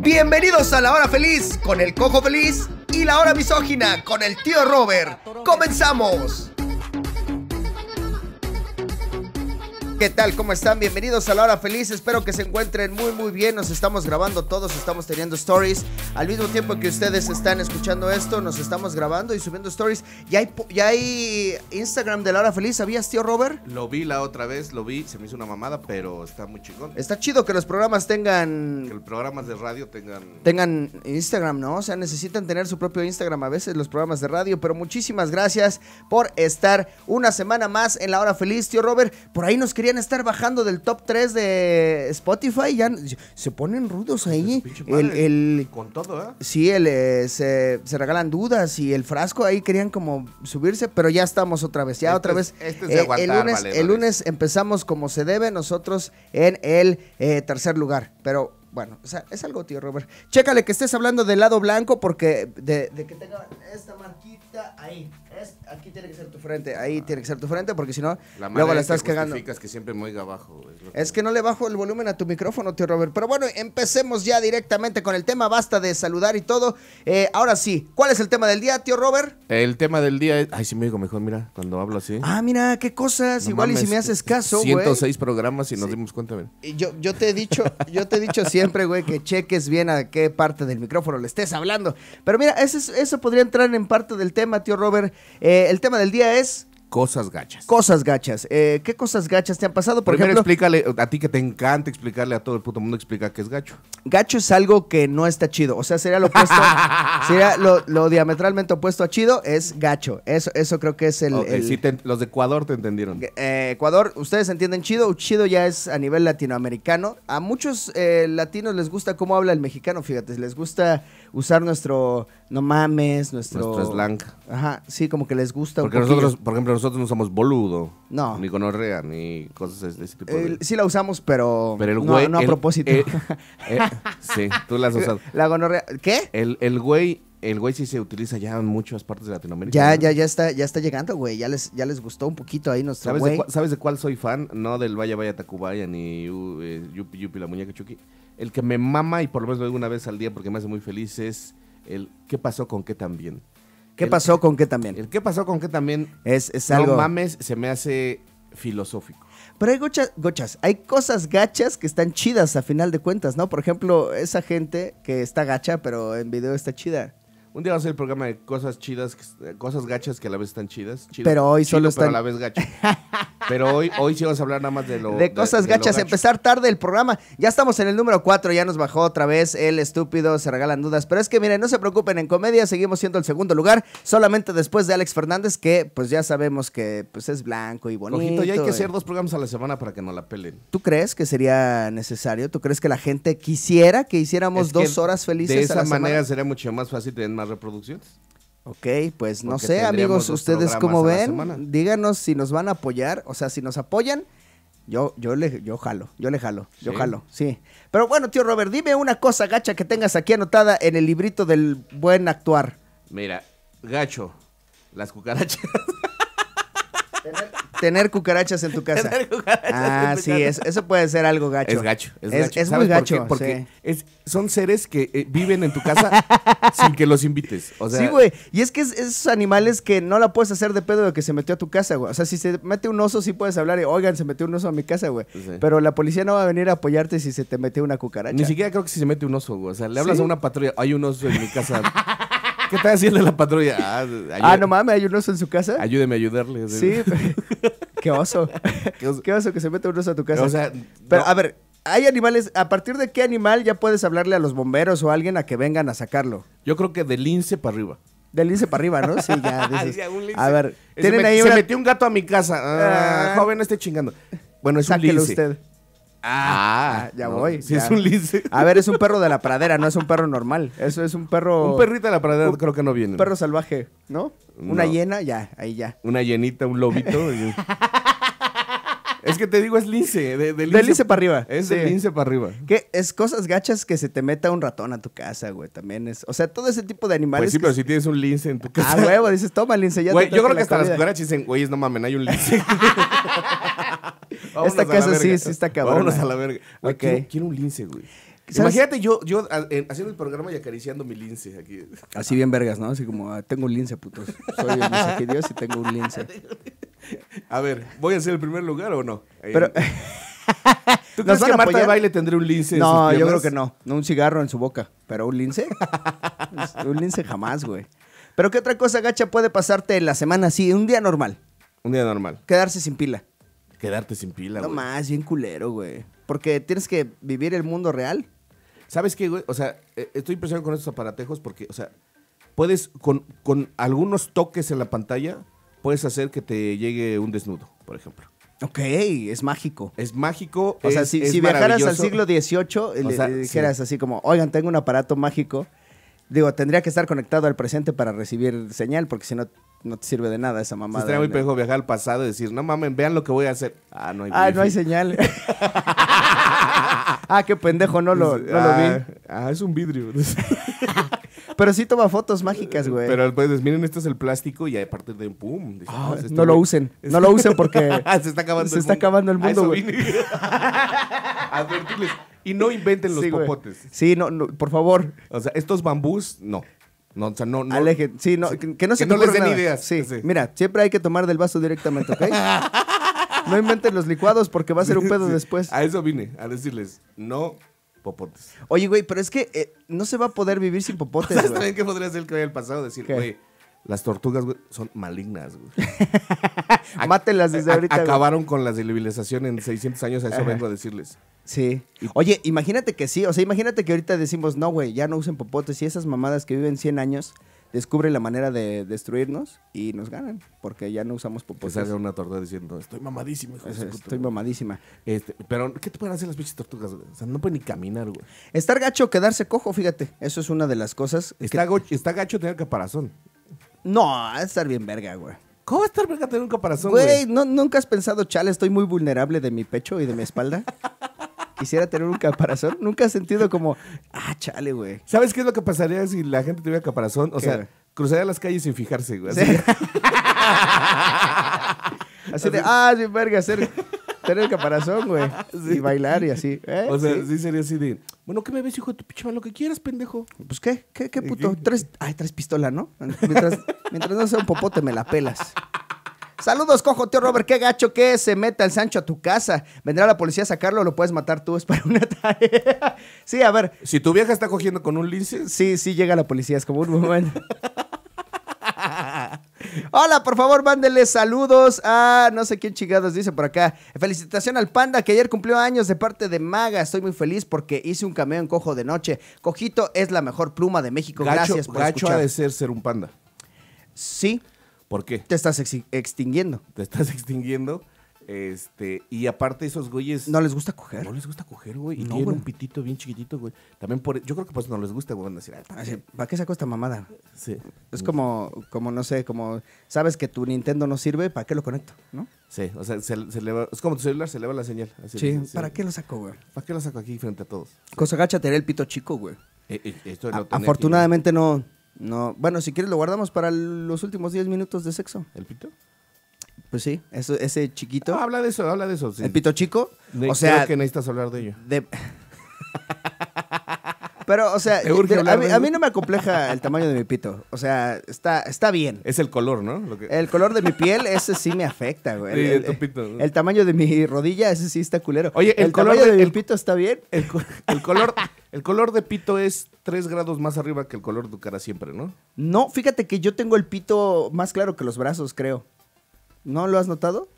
Bienvenidos a La Hora Feliz con el Cojo Feliz y La Hora Misógina con el Tío Robert. ¡Comenzamos! ¿Qué tal? ¿Cómo están? Bienvenidos a la hora feliz. Espero que se encuentren muy muy bien. Nos estamos grabando todos, estamos teniendo stories. Al mismo tiempo que ustedes están escuchando esto, nos estamos grabando y subiendo stories. Ya hay, ya hay Instagram de la hora feliz. ¿Sabías, tío Robert? Lo vi la otra vez, lo vi. Se me hizo una mamada, pero está muy chingón. Está chido que los programas tengan... Que los programas de radio tengan... Tengan Instagram, ¿no? O sea, necesitan tener su propio Instagram a veces los programas de radio. Pero muchísimas gracias por estar una semana más en la hora feliz, tío Robert. Por ahí nos quería estar bajando del top 3 de Spotify. Ya se ponen rudos pues ahí. El, con todo, ¿eh? Sí, el, eh, se, regalan dudas y el frasco ahí querían como subirse, pero ya estamos otra vez. Ya este otra vez. Este eh, el, lunes, el lunes empezamos como se debe nosotros en el eh, tercer lugar. Pero bueno, es algo, tío Robert. Chécale que estés hablando del lado blanco porque de, que tenga esta marquita ahí. aquí tiene que ser tu frente, ahí ah. tiene que ser tu frente porque si no, luego la estás cagando. siempre abajo. Es, que... no le bajo el volumen a tu micrófono, tío Robert. Pero bueno, empecemos ya directamente con el tema. Basta de saludar y todo. Eh, ahora sí, ¿cuál es el tema del día, tío Robert? El tema del día es... Ay, sí me digo mejor, mira, cuando hablo así. Ah, mira, qué cosas. Igual y si me haces caso, güey. 106 programas y nos dimos cuenta, güey. Yo, yo te he dicho, yo te he dicho siempre, güey, que cheques bien a qué parte del micrófono le estés hablando. Pero mira, eso podría entrar en parte del tema Mateo Robert. Eh, el tema del día es... Cosas gachas. Cosas gachas. Eh, ¿Qué cosas gachas te han pasado? Por ejemplo, explícale, a ti que te encanta explicarle a todo el puto mundo, explica qué es gacho. Gacho es algo que no está chido. O sea, sería lo opuesto. sería lo, diametralmente opuesto a chido, es gacho. Eso, eso creo que es el. los de Ecuador te entendieron. Eh, Ecuador, ustedes entienden chido. Chido ya es a nivel latinoamericano. A muchos latinos les gusta cómo habla el mexicano, fíjate. Les gusta usar nuestro no mames, nuestro... Nuestro slang. Ajá, sí, como que les gusta Porque nosotros, por ejemplo, nosotros no somos boludo. No. Ni gonorrea, ni cosas de ese tipo. sí la usamos, pero, pero el güey, no, a propósito. Eh, sí, tú la has usado. La gonorrea... ¿Qué? El, güey... El güey sí se utiliza ya en muchas partes de Latinoamérica. Ya, ya, ya está, ya está llegando, güey. Ya les, ya les gustó un poquito ahí nuestro ¿Sabes güey. De ¿Sabes de cuál soy fan? No del Vaya Vaya Tacubaya ni eh, Yupi Yupi la muñeca Chucky el que me mama, y por lo menos lo una vez al día porque me hace muy feliz, es el ¿qué pasó con qué también? ¿Qué pasó con qué también? El ¿qué pasó con qué también? Es, es algo... No mames, se me hace filosófico. Pero hay gochas, gochas, hay cosas gachas que están chidas a final de cuentas, ¿no? Por ejemplo, esa gente que está gacha, pero en video está chida. Un día va a ser el programa de cosas chidas, cosas gachas que a la vez están chidas. pero hoy solo están... Pero a la vez gachas. pero hoy, hoy sí vamos a hablar nada más de lo... De, cosas gachas. Empezar tarde el programa. Ya estamos en el número 4, ya nos bajó otra vez el estúpido, se regalan dudas. Pero es que miren, no se preocupen, en comedia seguimos siendo el segundo lugar, solamente después de Alex Fernández, que pues ya sabemos que pues es blanco y bonito. Ojito, ya hay que hacer dos programas a la semana para que no la pelen. ¿Tú crees que sería necesario? ¿Tú crees que la gente quisiera que hiciéramos dos horas felices De esa manera sería mucho más fácil tener más reproducciones. Ok, pues no sé, amigos, ustedes como ven. Díganos si nos van a apoyar, o sea, si nos apoyan, yo, yo le, yo jalo, yo le jalo, yo jalo, sí. Pero bueno, tío Robert, dime una cosa gacha que tengas aquí anotada en el librito del buen actuar. Mira, gacho, las cucarachas. Tener cucarachas en tu casa. ah, sí, Es, eso puede ser algo gacho. Es gacho. Es, gacho. es muy gacho. Porque son seres que eh, viven en tu casa sin que los invites. sí, güey. Y es que esos animales que no la puedes hacer de pedo de que se metió a tu casa, güey. O sea, si se mete un oso, sí puedes hablar y, oigan, se metió un oso a mi casa, güey. Pero la policía no va a venir a apoyarte si se te metió una cucaracha. Ni siquiera creo que si se mete un oso, güey. O sea, le hablas a una patrulla, hay un oso en mi casa. ¿Qué está haciendo la patrulla? Ah, ah no mames, hay un oso en su casa. Ayúdeme a ayudarle. Sí, qué oso. qué oso. que se meta oso a tu casa. O sea, pero a ver, hay animales, ¿a partir de qué animal ya puedes hablarle a los bomberos o a alguien a que vengan a sacarlo? Yo creo que del lince para arriba. Del lince para arriba, ¿no? Sí, ya. un A ver, se metió un gato a mi casa. Ah, ah. Joven, no estoy esté chingando. Bueno, es Sáquelo usted. Ah, ah, ah, ya voy. Si es un lince. A ver, es un perro de la pradera, no es un perro normal. Eso es un perro. Un perrito de la pradera, creo que no viene. Un perro salvaje, ¿no? Una hiena, ya, ahí ya. Una hienita, un lobito. Es que te digo, es lince. De, lince, para arriba. Es de lince para arriba. Que es cosas gachas que se te meta un ratón a tu casa, güey. También es. O sea, todo ese tipo de animales. Pues sí, pero si tienes un lince en tu ah, casa. Ah, huevo, dices, toma lince, ya yo creo que hasta las dicen, güey, no mamen, hay un lince. Esta casa sí, sí está cabrona Vámonos a la verga. quiero, un lince, güey. Imagínate yo, haciendo el programa y acariciando mi lince aquí. Así bien vergas, ¿no? Así como, ah, tengo un lince, putos. Soy el que Dios y tengo un lince. A ver, ¿voy a ser el primer lugar o no? Pero... ¿Tú crees que Marta baile tendré un lince? No, yo creo que no. No un cigarro en su boca. Pero un lince. un lince jamás, güey. Pero ¿qué otra cosa gacha puede pasarte la semana así? Un día normal. Un día normal. Quedarse sin pila quedarte sin pila, No más, bien culero, güey. Porque tienes que vivir el mundo real. ¿Sabes qué, güey? O sea, eh, estoy impresionado con estos aparatejos porque, o sea, puedes, con, con algunos toques en la pantalla, puedes hacer que te llegue un desnudo, por ejemplo. Ok, es mágico. Es mágico. O sea, si, viajaras al siglo XVIII, y le dijeras así como, oigan, tengo un aparato mágico. Digo, tendría que estar conectado al presente para recibir señal, porque si no no te sirve de nada esa mamada. Estaría muy pendejo viajar al pasado y decir, no mamen, vean lo que voy a hacer. Ah, no hay Ah, no hay señal. ah, qué pendejo, no lo, no lo vi. Ah, ah es un vidrio. Pero sí toma fotos mágicas, güey. Pero después, pues, miren, esto es el plástico y a partir de pum. Ah, no lo usen. No lo usen porque se está acabando se el está mundo. acabando el mundo, güey. Advertirles. Y no inventen los copotes popotes. Sí, no, no, por favor. O sea, estos bambús, no. No, o sea, no, Aleje, sí, no, Que, no se que ideas. Sí. sí. mira, siempre hay que tomar del vaso directamente, ¿ok? no inventen los licuados porque va a ser un pedo después. A eso vine, a decirles, no popotes. Oye, güey, pero es que eh, no se va a poder vivir sin popotes. ¿Sabes también que podría ser el que vaya el pasado? Decir, güey las tortugas, son malignas, güey. Mátelas desde ahorita. Acabaron con la civilización en 600 años, a eso vengo a decirles. Sí. Oye, imagínate que sí, o sea, imagínate que ahorita decimos, no, güey, ya no usen popotes y esas mamadas que viven 100 años descubren la manera de destruirnos y nos ganan, porque ya no usamos Que salga una tortuga diciendo, estoy mamadísima hijo de Estoy mamadísima. Este, pero, ¿qué te pueden hacer las pinches tortugas, O sea, no pueden ni caminar, güey. Estar gacho, quedarse cojo, fíjate. Eso es una de las cosas. Está, gacho está gacho tener caparazón. No, a estar bien verga, güey. ¿Cómo va a estar verga tener un caparazón, güey? Güey, ¿no, ¿nunca has pensado, chale, estoy muy vulnerable de mi pecho y de mi espalda? Quisiera tener un caparazón. ¿Nunca has sentido como, ah, chale, güey? ¿Sabes qué es lo que pasaría si la gente tuviera caparazón? O sea, cruzaría las calles sin fijarse, güey. Así, de, ah, bien verga, hacer Tener el caparazón, güey. Y bailar y así. ¿eh? O sea, sí. sería así de. Bueno, ¿qué me ves, hijo de tu pinche Lo que quieras, pendejo. Pues qué, qué, qué puto. Tres. Ay, tres pistola, ¿no? Mientras, no sea un popote, me la pelas. Saludos, cojo, tío Robert. Qué gacho que se meta el Sancho a tu casa. Vendrá la policía a sacarlo, o lo puedes matar tú. Es para una tarea. Sí, a ver. Si tu vieja está cogiendo con un lince. Sí, sí, llega la policía. Es como un momento. Hola, por favor, mándele saludos a no sé quién chingados dice por acá. Felicitación al panda que ayer cumplió años de parte de Maga. Estoy muy feliz porque hice un cameo en Cojo de Noche. Cojito es la mejor pluma de México. Gracias por Gacho escuchar. ha de ser ser un panda. Sí. ¿Por qué? Te estás extinguiendo. Te estás extinguiendo. Este, y aparte esos güeyes. No les gusta coger. No les gusta coger, güey. Y no, tienen un pitito bien chiquitito, güey. También por. Yo creo que pues no les gusta, güey. Van a decir, ah, ¿para qué, ¿Para saco esta mamada? Sí. Es como, como, no sé, como. Sabes que tu Nintendo no sirve, ¿para qué lo conecto? ¿No? Sí, o sea, se, se le va, es como tu celular, se le va la señal. sí, ¿para qué lo saco, güey? ¿Para qué lo saco aquí frente a todos? Cosa gacha tener el pito chico, güey. E, e, afortunadamente no. No, bueno, si quieres lo guardamos para los últimos 10 minutos de sexo. ¿El pito? Pues sí, eso, ese chiquito. Ah, habla de eso, habla de eso. El pito chico. o sea, creo que necesitas hablar de ello. Pero, o sea, a, mí, no me acompleja el tamaño de mi pito. O sea, está, está bien. Es el color, ¿no? El color de mi piel, ese sí me afecta, güey. el, tamaño de mi rodilla, ese sí está culero. Oye, el, color de, mi pito está bien. El, color, el color de pito es tres grados más arriba que el color de tu cara siempre, ¿no? No, fíjate que yo tengo el pito más claro que los brazos, creo. ¿No lo has notado?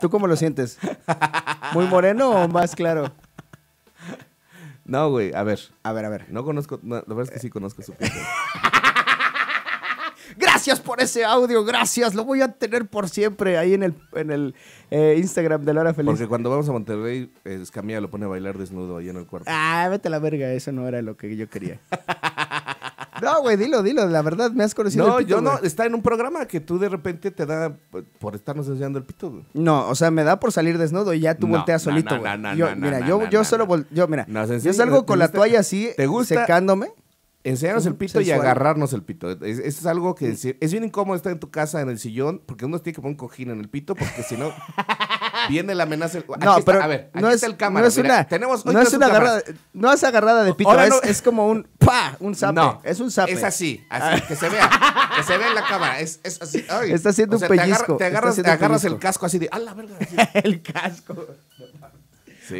¿Tú cómo lo sientes? ¿Muy moreno o más claro? No, güey, a ver. A ver, a ver. No conozco, la verdad es que sí conozco su piel. gracias por ese audio, gracias. Lo voy a tener por siempre ahí en el, eh, Instagram de Laura Feliz. Porque cuando vamos a Monterrey, eh, Escamilla lo pone a bailar desnudo ahí en el cuarto. Ah, vete a la verga, eso no era lo que yo quería. No, güey, dilo, dilo. La verdad, me has conocido. No, el pito, yo no. Está en un programa que tú de repente te da por estarnos enseñando el pito, güey. No, o sea, me da por salir desnudo y ya tú volteas solito, No, No, no, yo, mira, yo, yo solo yo, mira, yo salgo con la toalla así, secándome. Enseñarnos el pito y agarrarnos el pito. Es, algo que decir... es bien incómodo estar en tu casa en el sillón porque uno tiene que poner un cojín en el pito porque si no viene la amenaza. no, pero a ver, no es, el cámara. No es una, no es una agarrada, no es agarrada de pito, es, como un Ah, Un sapo No, es un zape. Es así, así ah. que se vea. Que se vea en la cámara. Es, es así. Está haciendo un pellizco. Te, agarras, te agarras, el casco así de. ¡A la verga! el casco.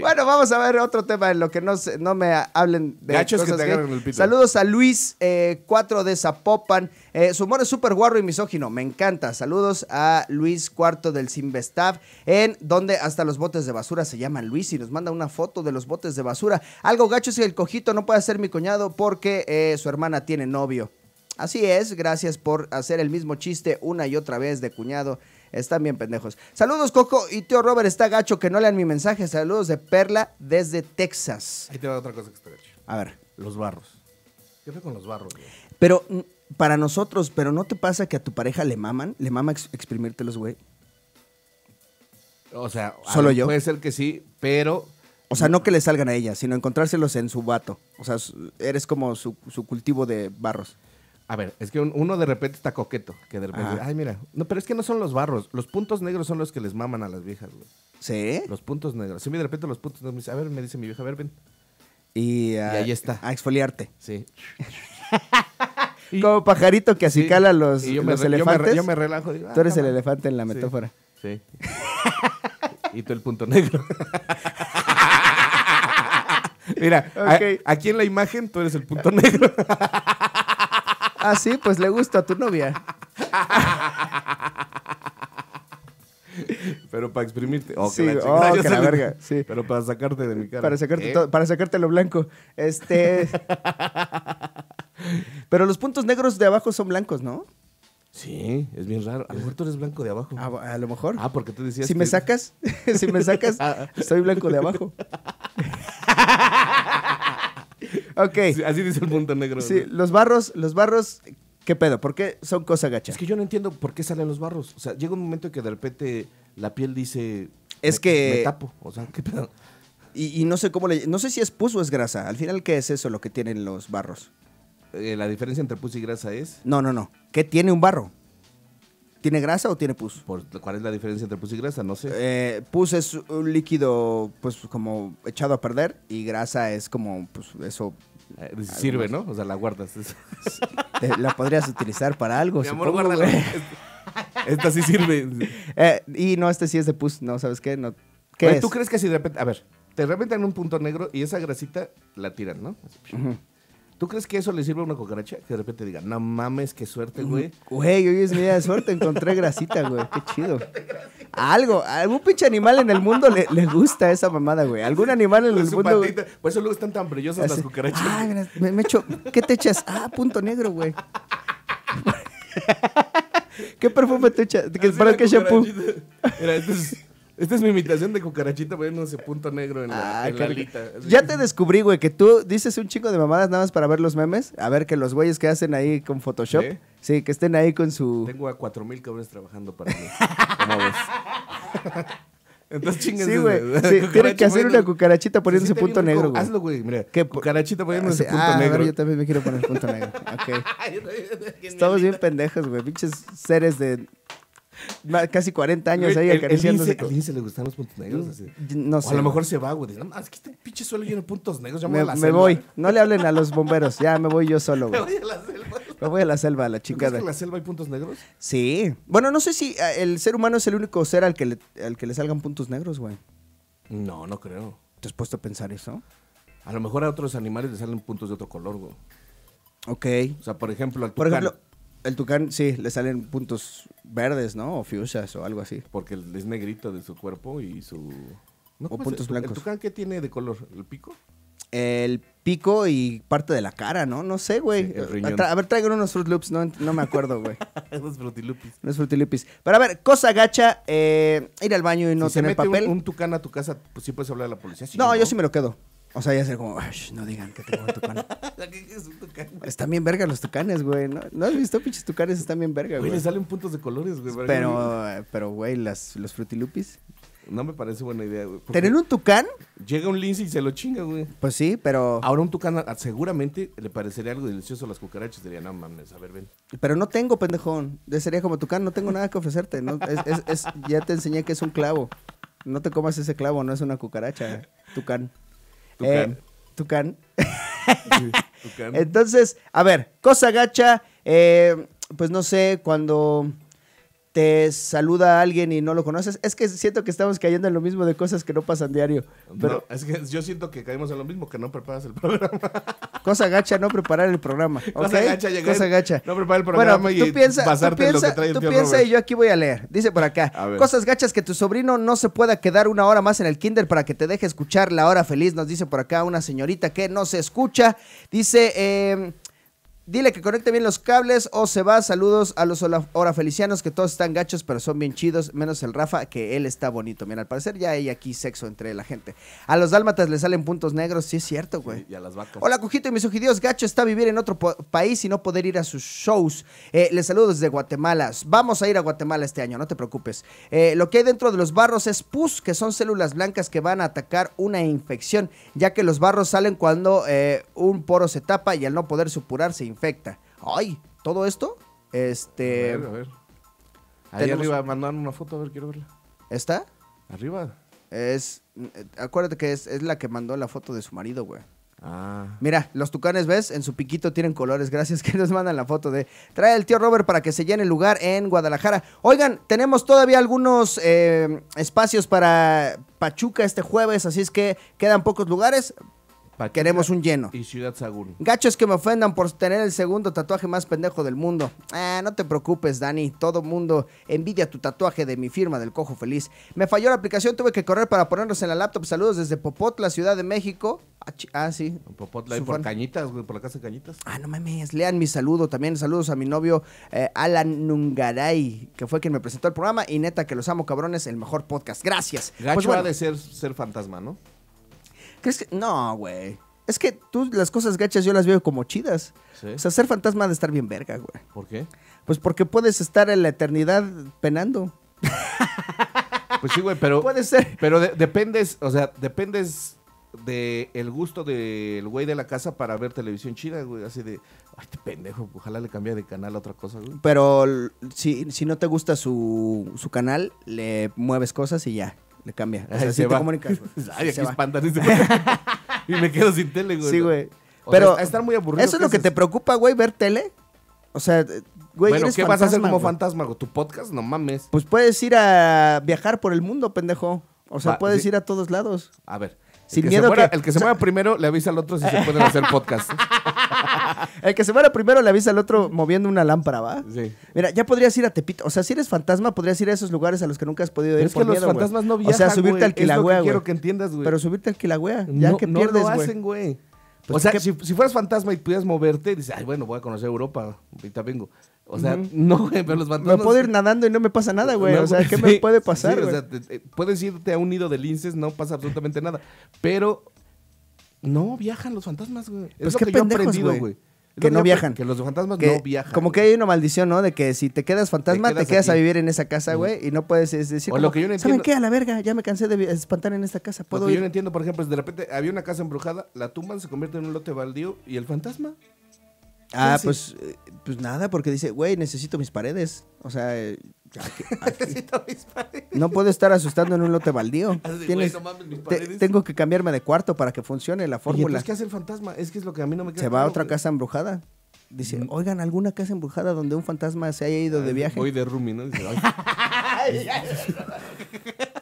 Bueno, vamos a ver otro tema en lo que no, no me hablen de Gachos cosas que te el Saludos a Luis, eh, 4 de Zapopan. Eh, su humor es súper guarro y misógino. Me encanta. Saludos a Luis Cuarto del Simbestav, en donde hasta los botes de basura se llaman Luis y nos manda una foto de los botes de basura. Algo gacho es que el cojito no puede ser mi cuñado porque eh, su hermana tiene novio. Así es, gracias por hacer el mismo chiste una y otra vez de cuñado. Están bien pendejos. Saludos, Coco. Y tío Robert está gacho que no lean mi mensaje. Saludos de Perla desde Texas. Ahí te va otra cosa que está A ver. Los barros. ¿Qué fue con los barros? Pero mm, para nosotros, pero ¿no te pasa que a tu pareja le maman? ¿Le mama exprimirte exprimírtelos, güey? O sea, solo yo. Puede ser que sí, pero. O sea, no que le salgan a ella, sino encontrárselos en su vato. O sea, eres como su, cultivo de barros. A ver, es que uno de repente está coqueto, que de ay, mira, no, pero es que no son los barros, los puntos negros son los que les maman a las viejas, güey. ¿Sí? Los puntos negros. Sí, de repente los puntos negros me dice, a ver, me dice mi vieja, a ver, ven. Y, ah, y ahí está. A exfoliarte. Sí. Como pajarito que acicala los, elefantes. Yo me, relajo. tú eres el elefante en la metáfora. Sí. y tú el punto negro. Mira, aquí en la imagen tú eres el punto negro. ah, sí, pues le gusta a tu novia. Pero para exprimirte. Oh, sí, la oh, verga. Pero para sacarte de mi cara. Para sacarte, para sacarte lo blanco. Este. Pero los puntos negros de abajo son blancos, ¿no? Sí, es bien raro. A lo mejor tú eres blanco de abajo. A, ah, a lo mejor. Ah, porque tú decías. Si me sacas, si me sacas, ah. soy blanco de abajo. ok. Así dice el punto negro. Sí, los barros, los barros, ¿qué pedo? ¿Por qué son cosa gacha? Es que yo no entiendo por qué salen los barros. O sea, llega un momento que de repente la piel dice. Es que. Me tapo. O sea, ¿qué pedo? Y, y, no sé cómo le. No sé si es pus o es grasa. Al final, ¿qué es eso lo que tienen los barros? Eh, la diferencia entre pus y grasa es? No, no, no. ¿Qué tiene un barro? ¿Tiene grasa o tiene pus? ¿Cuál es la diferencia entre pus y grasa? No sé. Eh, pus es un líquido, pues, como echado a perder y grasa es como, pues, eso... Eh, sirve, ¿no? O sea, la guardas. Eh, la podrías utilizar para algo, Mi amor, Esta sí sirve. y no, este sí es de pus, no, ¿sabes qué? No. ¿Qué ¿Tú crees que si de repente, a ver, te reventan un punto negro y esa grasita la tiran, ¿no? ¿Tú crees que eso le sirve a una cucaracha? Que de repente diga, no mames, qué suerte, mm, güey. Güey, hoy es mi día de suerte, encontré grasita, güey. Qué chido. Algo, algún pinche animal en el mundo le, gusta esa mamada, güey. Algún animal en el mundo. Por eso luego están tan brillosas las cucarachas. Ah, me, me echo. ¿Qué te echas? Ah, punto negro, güey. ¿Qué perfume te echas? ¿Para qué shampoo? Mira, entonces. Este esta es mi imitación de cucarachita poniéndose punto negro en la, ah, Ya te descubrí, güey, que tú dices un chingo de mamadas nada más para ver los memes. A ver que los güeyes que hacen ahí con Photoshop. ¿Eh? Sí, que estén ahí con su. Tengo a 4000 cabrones trabajando para mí. ves? Entonces chingas. Sí, güey. Sí, tiene que hacer una cucarachita poniéndose punto negro, güey. Hazlo, güey. Mira. ¿Qué? Cucarachita ah, poniéndose punto ah, negro. A yo también me quiero poner punto negro. Ok. Estamos bien pendejos, güey. Pinches seres de casi 40 años ahí acariciándose. ¿A se le gustan los puntos negros? No sé. O a lo mejor se va, güey. es que este pinche suelo lleno de puntos negros. me, a me voy. No le hablen a los bomberos. Ya me voy yo solo, güey. Me voy a la selva. Me voy a la selva, la chingada. ¿Crees que en la selva hay puntos negros? Sí. Bueno, no sé si eh, el ser humano es el único ser al que le, al que le salgan puntos negros, güey. No, no creo. ¿Te has puesto a pensar eso? A lo mejor a otros animales le salen puntos de otro color, güey. Ok. O sea, por ejemplo, al tucán. Por ejemplo, el tucán, sí, le salen puntos verdes, ¿no? O fuchsias o algo así. Porque es negrito de su cuerpo y su... No, o puntos blancos. ¿El tucán qué tiene de color? ¿El pico? El pico y parte de la cara, ¿no? No sé, güey. a, ver, traigan unos Fruit Loops, no, me acuerdo, güey. unos Frutilupis. Unos Frutilupis. Pero a ver, cosa gacha, eh, ir al baño y no si tener se mete papel. Un, tucán a tu casa, pues sí puedes hablar a la policía. no, yo sí me lo quedo. O sea, ya ser como, no digan que tengo un tucán. es Están bien verga los tucanes, güey. ¿No, has visto pinches tucanes? Están bien verga, güey. Güey, le salen puntos de colores, güey. Pero, eh, pero, güey, las, los frutilupis. No me parece buena idea, güey. ¿Tener un tucán? Llega un lince y se lo chinga, güey. Pues sí, pero. Ahora un tucán ah, seguramente le parecería algo delicioso a las cucarachas. Diría, no mames, a ver, ven. Pero no tengo, pendejón. Sería como tucán, no tengo nada que ofrecerte. ya te enseñé que es un clavo. No te comas ese clavo, no es una cucaracha, eh, tucán. Tucán. Eh, tucán. Entonces, a ver, cosa gacha, eh, pues no sé, cuando te saluda a alguien y no lo conoces. Es que siento que estamos cayendo en lo mismo de cosas que no pasan diario. Pero es que yo siento que caímos en lo mismo, que no preparas el programa. Cosa gacha no preparar el programa. Cosa gacha Cosa gacha. No preparar el programa y basarte en lo que trae el Tú piensa y yo aquí voy a leer. Dice por acá. Cosas gachas que tu sobrino no se pueda quedar una hora más en el kinder para que te deje escuchar la hora feliz. Nos dice por acá una señorita que no se escucha. Dice... Eh, Dile que conecte bien los cables o se va. Saludos a los felicianos que todos están gachos, pero son bien chidos, menos el Rafa, que él está bonito. Mira, al parecer ya hay aquí sexo entre la gente. A los dálmatas le salen puntos negros, sí es cierto, güey. y a las vacas. Hola, Cujito y mis ojidios. Gacho está vivir en otro país y no poder ir a sus shows. Eh, les saludo desde Guatemala. Vamos a ir a Guatemala este año, no te preocupes. Eh, lo que hay dentro de los barros es pus, que son células blancas que van a atacar una infección, ya que los barros salen cuando eh, un poro se tapa y al no poder supurarse infecta, ¡Ay! ¿Todo esto? Este. A ver, a ver. Ahí arriba mandaron una foto, a ver, quiero verla. ¿Esta? Arriba. Es. Eh, acuérdate que es, la que mandó la foto de su marido, güey. Ah. Mira, los tucanes, ¿ves? En su piquito tienen colores. Gracias que nos mandan la foto de... Trae el tío Robert para que se llene el lugar en Guadalajara. Oigan, tenemos todavía algunos eh, espacios para Pachuca este jueves, así es que quedan pocos lugares. Queremos un lleno. Y Ciudad Sagún. Gachos que me ofendan por tener el segundo tatuaje más pendejo del mundo. ah no te preocupes, Dani. Todo mundo envidia tu tatuaje de mi firma del cojo feliz. Me falló la aplicación, tuve que correr para ponernos en la laptop. Saludos desde Popotla, Ciudad de México. Ah, ah sí. Popotla, por Cañitas, por la casa de Cañitas. Ah, no mames. Lean mi saludo también. Saludos a mi novio eh, Alan Nungaray, que fue quien me presentó el programa. Y neta, que los amo, cabrones. El mejor podcast. Gracias. Gacho pues ha de ser, ser fantasma, ¿no? que.? No, güey. Es que tú las cosas gachas yo las veo como chidas. O sea, ser fantasma de estar bien verga, güey. ¿Por qué? Pues porque puedes estar en la eternidad penando. Pues sí, güey, pero. Puede ser. Pero dependes, o sea, dependes de gusto del güey de la casa para ver televisión chida, güey. Así de, ay, te pendejo, ojalá le cambie de canal a otra cosa, güey. Pero si, si no te gusta su canal, le mueves cosas y ya. Le cambia. O te Ay, aquí espantan. y me quedo sin tele, güey. Sí, güey. Pero muy aburrido. ¿Eso es lo que te preocupa, güey, ver tele? O sea, güey, ¿qué vas a hacer como fantasma, güey? ¿Tu podcast? No mames. Pues puedes ir a viajar por el mundo, pendejo. O sea, puedes ir a todos lados. A ver. Sin miedo El que se mueva primero le avisa al otro si se pueden hacer podcast. el que se muera primero le avisa al otro moviendo una lámpara, ¿va? Sí. Mira, ya podrías ir a Tepito. O sea, si eres fantasma, podrías ir a esos lugares a los que nunca has podido ir. Es que los fantasmas no viajan. O sea, subirte al Quilagüea, güey. Quiero que entiendas, güey. Pero subirte al Quilagüea, ya que pierdes, güey. No lo hacen, güey. Pues o sea, que... si, fueras fantasma y pudieras moverte, dices, ay, bueno, voy a conocer Europa, ahorita vengo. O sea, no, güey, pero los fantasmas... Me puedo ir nadando y no me pasa nada, güey. o sea, ¿qué me puede pasar, sí, O sea, puedes irte a un nido de linces, no pasa absolutamente nada. Pero no viajan los fantasmas, güey. es que güey. Que no viajan. Que los fantasmas no viajan. Como que hay una maldición, ¿no? De que si te quedas fantasma, te quedas, a vivir en esa casa, güey, y no puedes decir, O lo que yo no ¿saben qué? A la verga, ya me cansé de espantar en esta casa, Lo yo no entiendo, por ejemplo, es de repente había una casa embrujada, la tumban, se convierte en un lote baldío y el fantasma. Ah, pues, eh, pues nada, porque dice, güey, necesito mis paredes. O sea, eh, Necesito mis paredes. No puedo estar asustando en un lote baldío. Tienes- tengo que cambiarme de cuarto para que funcione la fórmula. Pues, ¿qué hace el fantasma? Es que es lo que a mí no me queda Se va a otra casa embrujada. Dice, mm. oigan, ¿alguna casa embrujada donde un fantasma se haya ido de viaje? Voy de Rumi, ¿no? Dice, ay,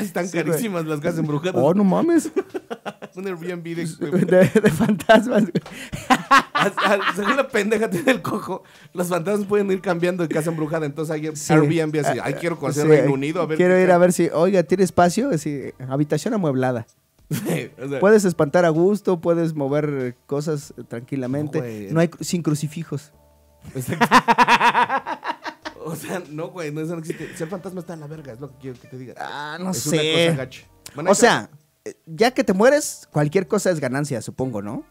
están carísimas las casas embrujadas. Oh, no mames. Un Airbnb de, pues, fantasmas. Según la pendeja tiene el cojo, los fantasmas pueden ir cambiando de casa embrujada. Entonces hay Airbnb así. Eh, Ay, quiero eh, conocer Reino Unido. A ver quiero ir a ver si, oiga, tiene espacio. habitación amueblada. puedes espantar a gusto, puedes mover cosas tranquilamente. No hay sin crucifijos. O sea, no, güey, no, eso no existe. Ser fantasma está en la verga, es lo que quiero que te diga. Ah, no sé. o sea, ya que te mueres, cualquier cosa es ganancia, supongo, ¿no?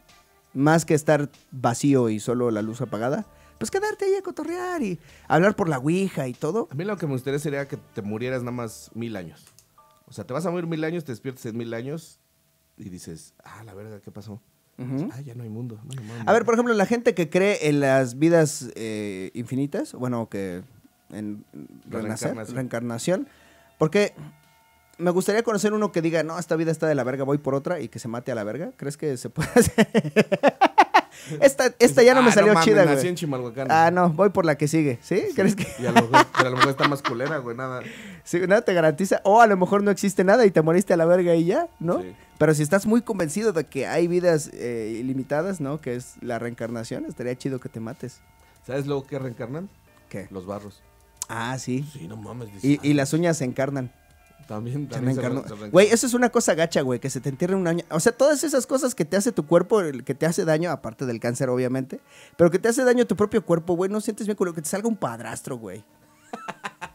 Más que estar vacío y solo la luz apagada. Pues quedarte ahí a cotorrear y hablar por la ouija y todo. A mí lo que me gustaría sería que te murieras nada más mil años. O sea, te vas a morir mil años, te despiertas en mil años y dices, ah, la verga, ¿qué pasó? Ah, ya no hay mundo. a ver, por ejemplo, la gente que cree en las vidas eh, infinitas, bueno, que en reencarnación. Porque me gustaría conocer uno que diga, no, esta vida está de la verga, voy por otra y que se mate a la verga. ¿Crees que se puede hacer? esta, ya no me ah, salió chida, güey. Ah, no, voy por la que sigue, ¿sí? crees que...? a lo mejor, está más culera, güey, nada. nada te garantiza. O a lo mejor no existe nada y te moriste a la verga y ya, ¿no? Pero si estás muy convencido de que hay vidas eh, ilimitadas, ¿no? Que es la reencarnación, estaría chido que te mates. ¿Sabes luego que reencarnan? ¿Qué? Los barros. Ah, sí. Sí, no mames. y, ah". las uñas se encarnan. También, también se Güey, eso es una cosa gacha, güey, que se te entierren una uña. O sea, todas esas cosas que te hace tu cuerpo, que te hace daño, aparte del cáncer, obviamente, pero que te hace daño a tu propio cuerpo, güey, no sientes bien culero. que te salga un padrastro, güey.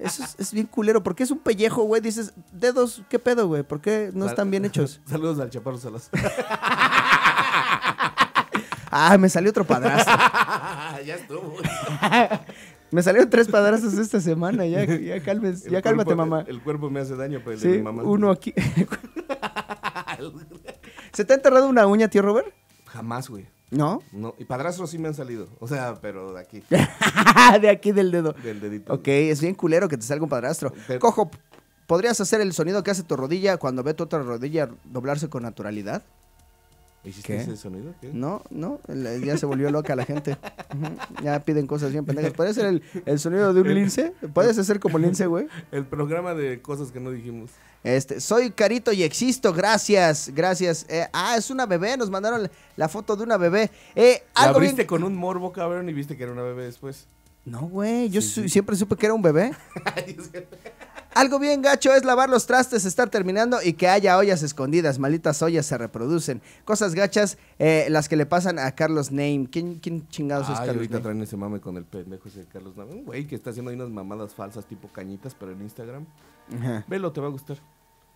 Eso es, bien culero, porque es un pellejo, güey. Dices, dedos, ¿qué pedo, güey? ¿Por qué no están bien hechos? Saludos al Chaparro Salas. ah, me salió otro padrastro. ya estuvo. Me salieron tres padrastros esta semana, ya, ya cálmate, mamá. El, cuerpo me hace daño, pero el de mi mamá. Uno aquí. ¿Se te ha enterrado una uña, tío Robert? Jamás, güey. ¿No? No, y padrastros sí me han salido. O sea, pero de aquí. de aquí del dedo. Del dedito. Ok, es bien culero que te salga un padrastro. Cojo, ¿podrías hacer el sonido que hace tu rodilla cuando ve tu otra rodilla doblarse con naturalidad? ¿Hiciste ese sonido? No, no, ya se volvió loca la gente. Ya piden cosas bien pendejas. ¿Puede ser el, sonido de un lince? ¿Puedes hacer como lince, güey? El programa de cosas que no dijimos. Este, soy carito y existo, gracias, gracias. Eh, ah, es una bebé, nos mandaron la foto de una bebé. Eh, ¿La con un morbo, cabrón, y viste que era una bebé después? No, güey, yo siempre supe que era un bebé. Algo bien gacho es lavar los trastes, estar terminando y que haya ollas escondidas. Malitas ollas se reproducen. Cosas gachas eh, las que le pasan a Carlos Name. ¿Quién, quién chingados es Carlos ahorita traen ese mame con el pendejo ese de Carlos Name. Un güey que está haciendo ahí unas mamadas falsas tipo cañitas, pero en Instagram. Velo, te va a gustar.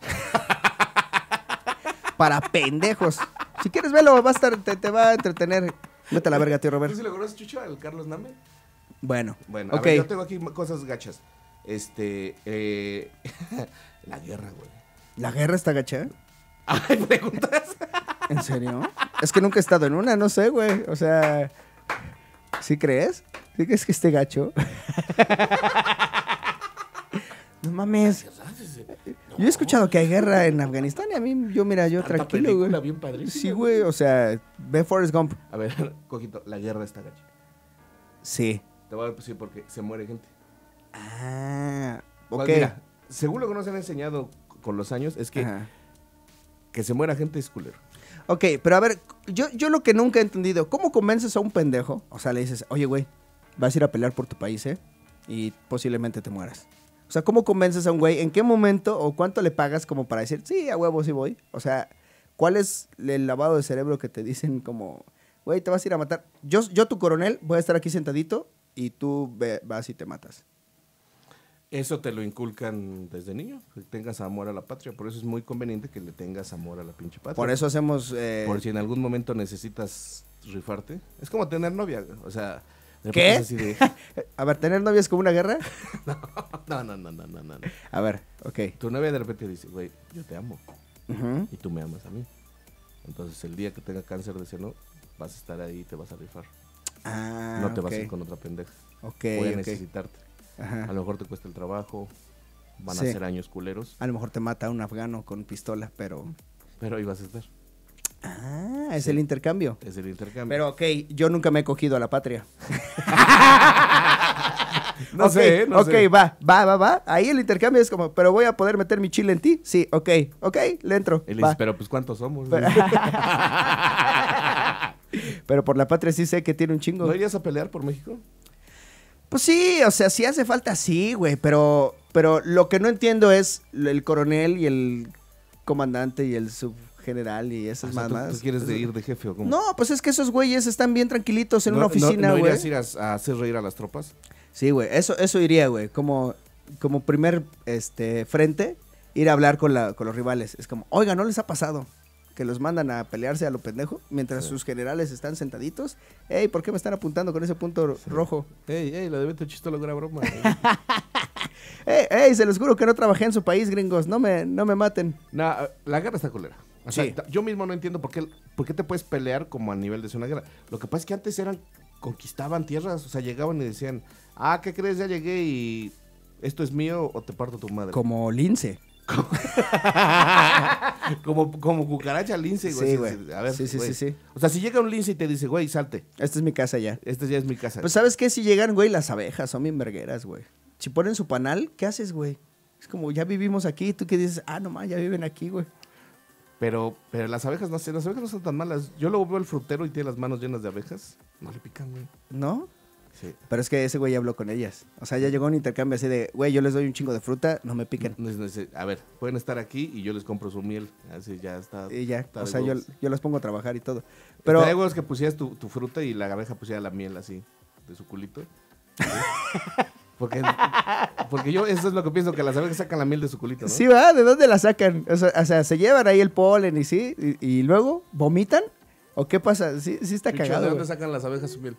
Para pendejos. Si quieres, velo, va a estar, te, va a entretener. Vete a la verga, tío Roberto. ¿Tú sí le conoces, Chucho, al Carlos Name? Bueno. Bueno, a yo tengo aquí cosas gachas. Este, eh, la guerra, güey. ¿La guerra está gacha? Ay, preguntas. ¿En serio? Es que nunca he estado en una, no sé, güey. O sea, ¿sí crees? ¿Sí crees que esté gacho? no mames. Yo he escuchado que hay guerra en Afganistán y a mí, yo mira, yo tranquilo, güey. Bien sí, güey, o sea, ve Forrest Gump. A ver, cojito, la guerra está gacha. Sí. Te voy a decir porque se muere gente. Ah, pues ok. mira, según lo que nos han enseñado con los años, es que que se muera gente es culero. Ok, pero a ver, yo, yo lo que nunca he entendido, ¿cómo convences a un pendejo? O sea, le dices, oye, güey, vas a ir a pelear por tu país, ¿eh? Y posiblemente te mueras. O sea, ¿cómo convences a un güey? ¿En qué momento o cuánto le pagas como para decir, sí, a huevo, sí voy? O sea, ¿cuál es el lavado de cerebro que te dicen como, güey, te vas a ir a matar? Yo, yo tu coronel, voy a estar aquí sentadito y tú vas y te matas. Eso te lo inculcan desde niño, que tengas amor a la patria. Por eso es muy conveniente que le tengas amor a la pinche patria. Por eso hacemos... Eh, Por si en algún momento necesitas rifarte. Es como tener novia, o sea... ¿Qué? a ver, ¿tener novia es como una guerra? no, no, no, no, no, no, A ver, ok. Tu novia de repente dice, güey, yo te amo. Y tú me amas a mí. Entonces el día que tenga cáncer de seno, vas a estar ahí y te vas a rifar. Ah, no te vas a ir con otra pendeja. Voy a necesitarte a lo mejor te cuesta el trabajo, van a ser años culeros. A lo mejor te mata un afgano con pistola, pero... Pero ahí vas a estar. Ah, es el intercambio. Es el intercambio. Pero ok, yo nunca me he cogido a la patria. no sé, no Ok, va, va, va, va. Ahí el intercambio es como, pero voy a poder meter mi chile en ti. Sí, ok, ok, le entro. pero pues cuántos somos. Pero... por la patria sí sé que tiene un chingo. ¿No irías a pelear por México? Pues sí, o sea, sí hace falta, sí, güey. Pero, pero lo que no entiendo es el coronel y el comandante y el subgeneral y esas más. ¿tú, quieres de ir de jefe o cómo? No, pues es que esos güeyes están bien tranquilitos en una oficina, güey. No, a, hacer reír a las tropas? Sí, güey. Eso, eso iría, güey. Como, como primer este, frente, ir a hablar con, la, con los rivales. Es como, oiga, no les ha pasado que los mandan a pelearse a lo pendejo, mientras sus generales están sentaditos. Ey, ¿por qué me están apuntando con ese punto rojo? Ey, ey, lo de Beto Chisto logra broma. ey, ey, se los juro que no trabajé en su país, gringos. No me, no me maten. No, la guerra está colera. O yo mismo no entiendo por qué, por qué te puedes pelear como a nivel de una guerra. Lo que pasa es que antes eran conquistaban tierras, o sea, llegaban y decían, ah, ¿qué crees? Ya llegué y esto es mío o te parto tu madre. Como Lince. Como, como, cucaracha lince, güey. Sí, güey. A ver, sí, sí, sí, sí, O sea, si llega un lince y te dice, güey, salte. Esta es mi casa ya. Esta ya es mi casa. Pues, ¿sabes qué? Si llegan, güey, las abejas son bien vergueras, güey. Si ponen su panal, ¿qué haces, güey? Es como, ya vivimos aquí. ¿Tú qué dices? Ah, nomás, ya viven aquí, güey. Pero, pero las abejas no las abejas no son tan malas. Yo luego veo el frutero y tiene las manos llenas de abejas. No le pican, güey. ¿No? Pero es que ese güey ya habló con ellas. O sea, ya llegó un intercambio así de, güey, yo les doy un chingo de fruta, no me piquen. a ver, pueden estar aquí y yo les compro su miel. Así ya está. Y ya, o sea, yo, yo los pongo a trabajar y todo. Pero. Hay es que pusieras tu, fruta y la abeja pusiera la miel así, de su culito. Porque, yo, eso es lo que pienso, que las abejas sacan la miel de su culito, Sí, va ¿De dónde la sacan? O sea, se llevan ahí el polen y sí, y, luego vomitan. ¿O qué pasa? Sí, está cagado. ¿De dónde sacan las abejas su miel?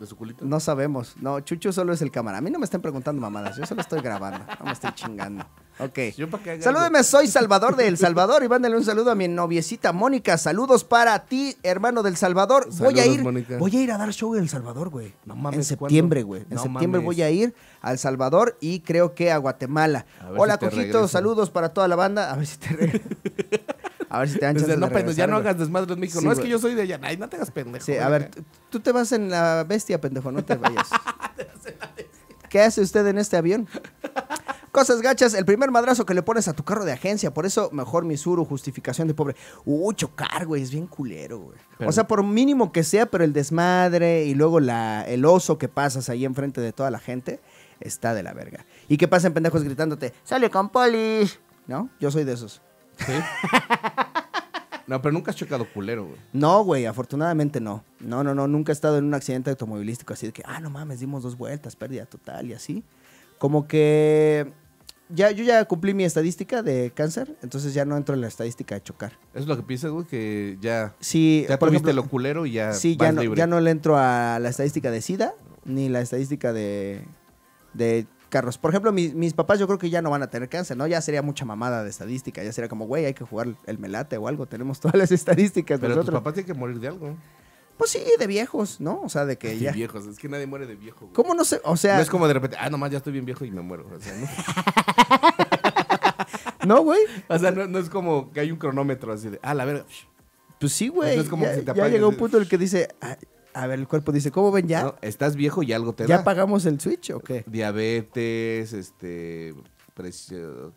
de su culito? No sabemos. No, Chucho solo es el cámara. A mí no me están preguntando mamadas. Yo solo estoy grabando. No me estoy chingando. Ok. Pues Salúdeme, soy Salvador de El Salvador y mándale un saludo a mi noviecita Mónica. Saludos para ti, hermano del Salvador. voy a ir voy a ir a dar show en El Salvador, güey. No mames, en septiembre, güey. En septiembre voy a ir a El Salvador y creo que a Guatemala. Hola, Cojito, saludos para toda la banda. A ver si te A ver si te dan no, pero ya no hagas desmadre en México. no, es que yo soy de allá. no te hagas pendejo. Sí, a ver, tú te vas en la bestia, pendejo, no te vayas. ¿Qué hace usted en este avión? Cosas gachas, el primer madrazo que le pones a tu carro de agencia, por eso mejor misuro, justificación de pobre. Uh, chocar, güey, es bien culero, güey. O sea, por mínimo que sea, pero el desmadre y luego la, el oso que pasas ahí enfrente de toda la gente está de la verga. Y pasa en pendejos gritándote, sale con poli! ¿No? Yo soy de esos. ¿Sí? No, pero nunca has chocado culero, güey. No, güey, afortunadamente no. No, no, no, nunca he estado en un accidente automovilístico así de que, ah, no mames, dimos dos vueltas, pérdida total y así. Como que ya, yo ya cumplí mi estadística de cáncer, entonces ya no entro en la estadística de chocar. Es lo que piensas, güey, que ya. Sí, ya lo culero y ya. Sí, ya, no, ya no le entro a la estadística de SIDA ni la estadística de carros. Por ejemplo, mis, papás yo creo que ya no van a tener cáncer, ¿no? Ya sería mucha mamada de estadística. Ya sería como, güey, hay que jugar el melate o algo. Tenemos todas las estadísticas Pero los tus papás tienen que morir de algo. Pues sí, de viejos, ¿no? O sea, de que ah, ya. De viejos, es que nadie muere de viejo. Güey. ¿Cómo no sé? O sea. No es como de repente, ah, nomás ya estoy bien viejo y me muero. O sea, ¿no? no, güey. O sea, no, es como que hay un cronómetro así de, ah, la verdad. Pues sí, güey. como ya, que llegó un punto en el que dice, a ver, el cuerpo dice, ¿cómo ven ya? estás viejo y algo te da. ¿Ya pagamos el switch o qué? Diabetes, este...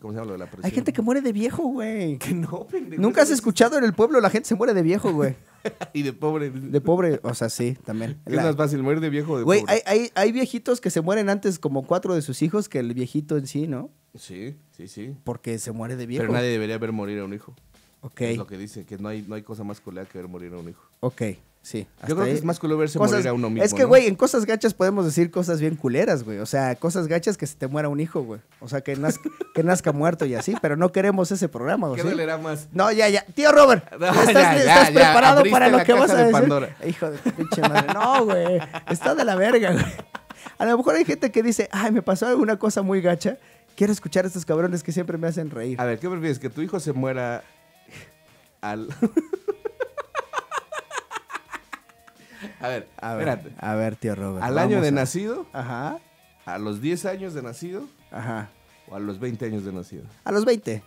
¿Cómo se llama lo de la presión? Hay gente que muere de viejo, güey. Que no, Nunca has escuchado en el pueblo la gente se muere de viejo, güey. y de pobre. De pobre, o sea, sí, también. Es más fácil morir de viejo o de güey, pobre. Hay, hay, viejitos que se mueren antes como cuatro de sus hijos que el viejito en sí, ¿no? Sí, sí, sí. Porque se muere de viejo. Pero nadie debería ver morir a un hijo. Ok. Es lo que dice, que no hay, no hay cosa más culera que ver morir a un hijo. Ok. Sí. Yo creo que es más culo verse morir a uno mismo. Es que, güey, en cosas gachas podemos decir cosas bien culeras, güey. O sea, cosas gachas que se te muera un hijo, güey. O sea, que nazca, muerto y así, pero no queremos ese programa, ¿o ¿Qué dolerá más? No, ya, ya. Tío Robert, ¿estás, preparado para lo que vas a de decir? Hijo de pinche madre. No, güey. Está de la verga, güey. A lo mejor hay gente que dice, ay, me pasó alguna cosa muy gacha. Quiero escuchar a estos cabrones que siempre me hacen reír. A ver, ¿qué prefieres? ¿Que tu hijo se muera al... A ver, a ver, espérate. A ver, tío Robert. Al año de nacido. Ajá. A los 10 años de nacido. Ajá. O a los 20 años de nacido. A los 20.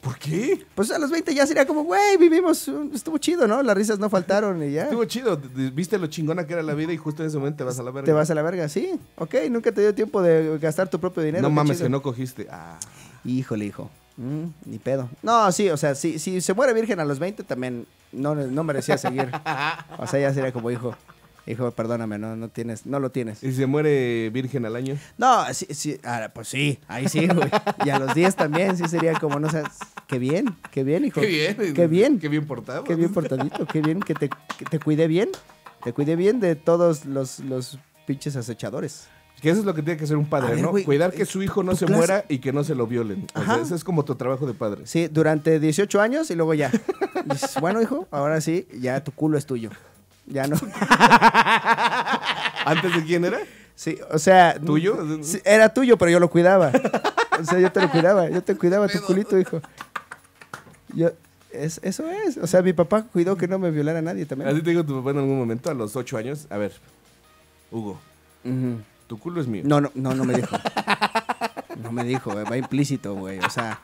¿Por qué? Pues a los 20 ya sería como, güey, vivimos, estuvo chido, ¿no? Las risas no faltaron y ya. Estuvo chido, viste lo chingona que era la vida y justo en ese momento te vas a la verga. Te vas a la verga, sí. Ok, nunca te dio tiempo de gastar tu propio dinero. No mames, que no cogiste. Ah. Híjole, hijo. Mm, ni pedo. No, sí, o sea, si, se muere virgen a los 20 también no, no merecía seguir. o sea, ya sería como hijo. Hijo, perdóname, no, tienes, no lo tienes. ¿Y se muere virgen al año? No, sí, ah, pues sí, ahí sí, güey. y a los 10 también, sí sería como, no sé, qué bien, qué bien, hijo. Qué bien. Qué bien. portado. Qué bien portadito, qué bien, que te, cuide bien. Te cuide bien de todos los, los pinches acechadores. Que eso es lo que tiene que hacer un padre, ¿no? Cuidar que eh, su hijo no se muera y que no se lo violen. ese es como tu trabajo de padre. Sí, durante 18 años y luego ya. bueno, hijo, ahora sí, ya tu culo es tuyo. Ya no. ¿Antes de quién era? Sí, o sea. ¿Tuyo? era tuyo, pero yo lo cuidaba. O sea, yo te lo cuidaba, yo te cuidaba tu culito, hijo. Yo, es, eso es. O sea, mi papá cuidó que no me violara nadie también. Así te digo tu papá en algún momento, a los ocho años. A ver, Hugo, tu culo es mío. No, no, no, no me dijo. No me dijo, eh, va implícito, güey. O sea,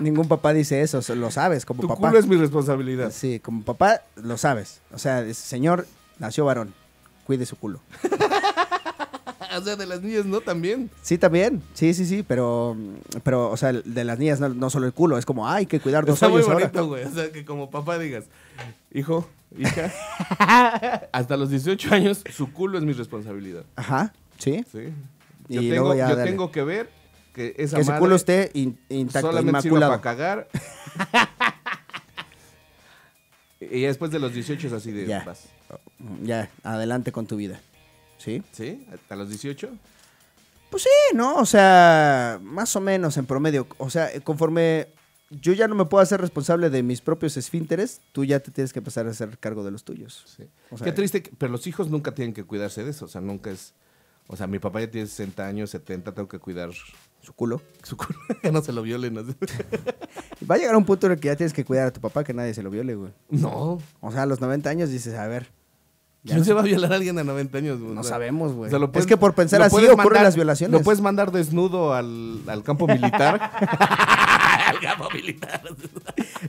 ningún papá dice eso, lo sabes como tu papá. Culo es mi responsabilidad. Sí, como papá lo sabes. O sea, señor nació varón, cuide su culo. o sea, de las niñas no también. Sí, también. Sí, sí, sí, pero, pero o sea, de las niñas no, solo el culo, es como, hay que cuidar dos Está muy bonito, güey. O sea, que como papá digas, hijo, hija, hasta los 18 años su culo es mi responsabilidad. Ajá, sí. Sí. y tengo, yo tengo que ver que esa culo esté intacto, solamente sirva para cagar. y después de los 18 es así de ya. Mm, ya, adelante con tu vida. ¿Sí? ¿Sí? ¿A los 18? Pues sí, ¿no? O sea, más o menos en promedio. O sea, conforme yo ya no me puedo hacer responsable de mis propios esfínteres, tú ya te tienes que pasar a hacer cargo de los tuyos. Qué triste, pero los hijos nunca tienen que cuidarse de eso. O sea, nunca es o sea, mi papá ya tiene 60 años, 70, tengo que cuidar su culo. Su culo, que no se lo violen. Va a llegar un punto en el que ya tienes que cuidar a tu papá, que nadie se lo viole, güey. No. O sea, a los 90 años dices, a ver. ¿Quién no se va a violar a alguien a 90 años? Güey? No sabemos, güey. es que por pensar así ocurren las violaciones. Lo puedes mandar desnudo al, al campo militar. para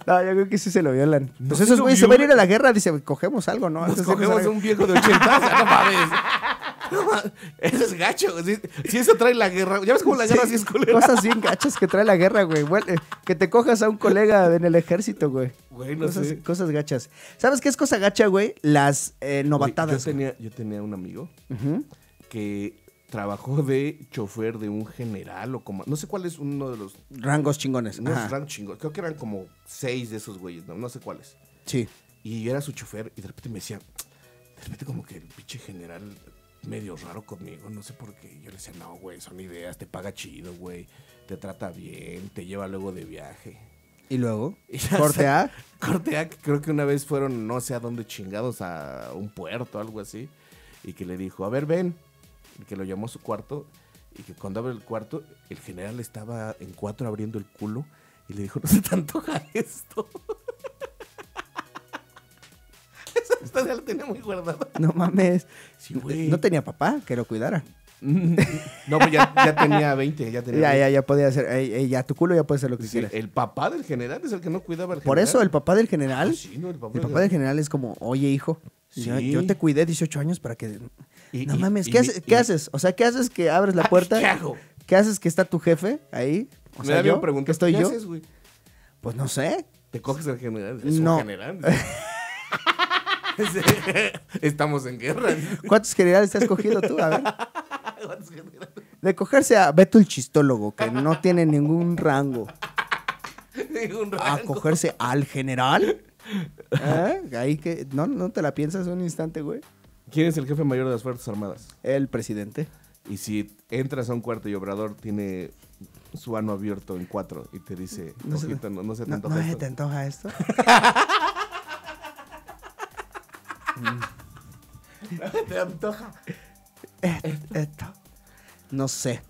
No, yo creo que sí se lo violan. Entonces pues esos güeyes se van a ir a la guerra, dice, cogemos algo, ¿no? Nos cogemos un viejo de 80, no mames. Eso es gacho. Si, si, eso trae la guerra. Ya ves cómo la guerra sí, es culera. Cosas bien gachas que trae la guerra, güey. Eh, que te cojas a un colega en el ejército, güey. Güey, no sé. Cosas gachas. ¿Sabes qué es cosa gacha, güey? Las eh, novatadas. yo, tenía, yo, tenía, un amigo que trabajó de chofer de un general o como. No sé cuál es uno de los. Rangos chingones. los rangos chingones. Creo que eran como seis de esos güeyes, ¿no? No sé cuáles. Sí. Y yo era su chofer y de repente me decía. De repente, como que el pinche general medio raro conmigo, no sé por qué. Yo le decía, no, güey, son ideas, te paga chido, güey, te trata bien, te lleva luego de viaje. ¿Y luego? cortea ¿Corte creo que una vez fueron no sé a dónde chingados, a un puerto, algo así, y que le dijo, a ver, ven que lo llamó a su cuarto y que cuando abre el cuarto, el general estaba en cuatro abriendo el culo y le dijo, no se te antoja esto. Esa ya lo tenía muy guardada. No mames. No tenía papá que lo cuidara. No, pues ya, tenía 20, ya tenía Ya, ya, ya podía hacer, ya tu culo ya puede hacer lo que quieras. El papá del general es el que no cuidaba al general. Por eso, el papá del general. Ah, el papá, del... general es como, oye, hijo, yo te cuidé 18 años para que no mames, ¿qué, haces, O sea, ¿qué haces que abres la ah, puerta? ¿Qué hago? ¿Qué haces que está tu jefe ahí? O me sea, yo, pregunta, estoy ¿qué yo? Haces, güey? Pues no sé. ¿Te coges al general? ¿Es no. general? Estamos en guerra. ¿Cuántos generales te has cogido tú? A ver. ¿Cuántos generales? De cogerse a Beto el chistólogo, que no tiene ningún rango. Ningún rango. A cogerse al general. ¿Eh? Ahí que. No, no te la piensas un instante, güey. ¿Quién es el jefe mayor de las Fuerzas Armadas? El presidente. Y si entras a un cuarto y Obrador tiene su ano abierto en cuatro y te dice, no, se, te antoja no, esto. Te antoja esto. no te antoja. Esto. No sé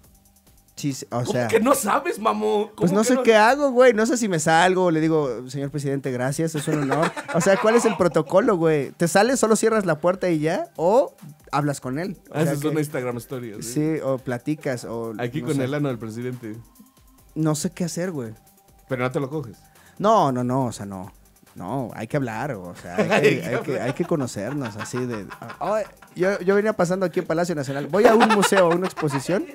o que no sabes, mamón? Pues no sé qué hago, güey. No sé si me salgo, le digo, señor presidente, gracias, es un honor. o sea, ¿cuál es el protocolo, güey? ¿Te sales, solo cierras la puerta y ya? ¿O hablas con él? eso es una Instagram story. ¿eh? ¿sí? o platicas, o... Aquí con el ano del presidente. No sé qué hacer, güey. Pero no te lo coges. No, no, no, o sea, no. No, hay que hablar, o sea, hay que, conocernos así de... yo, yo venía pasando aquí en Palacio Nacional. Voy a un museo, a una exposición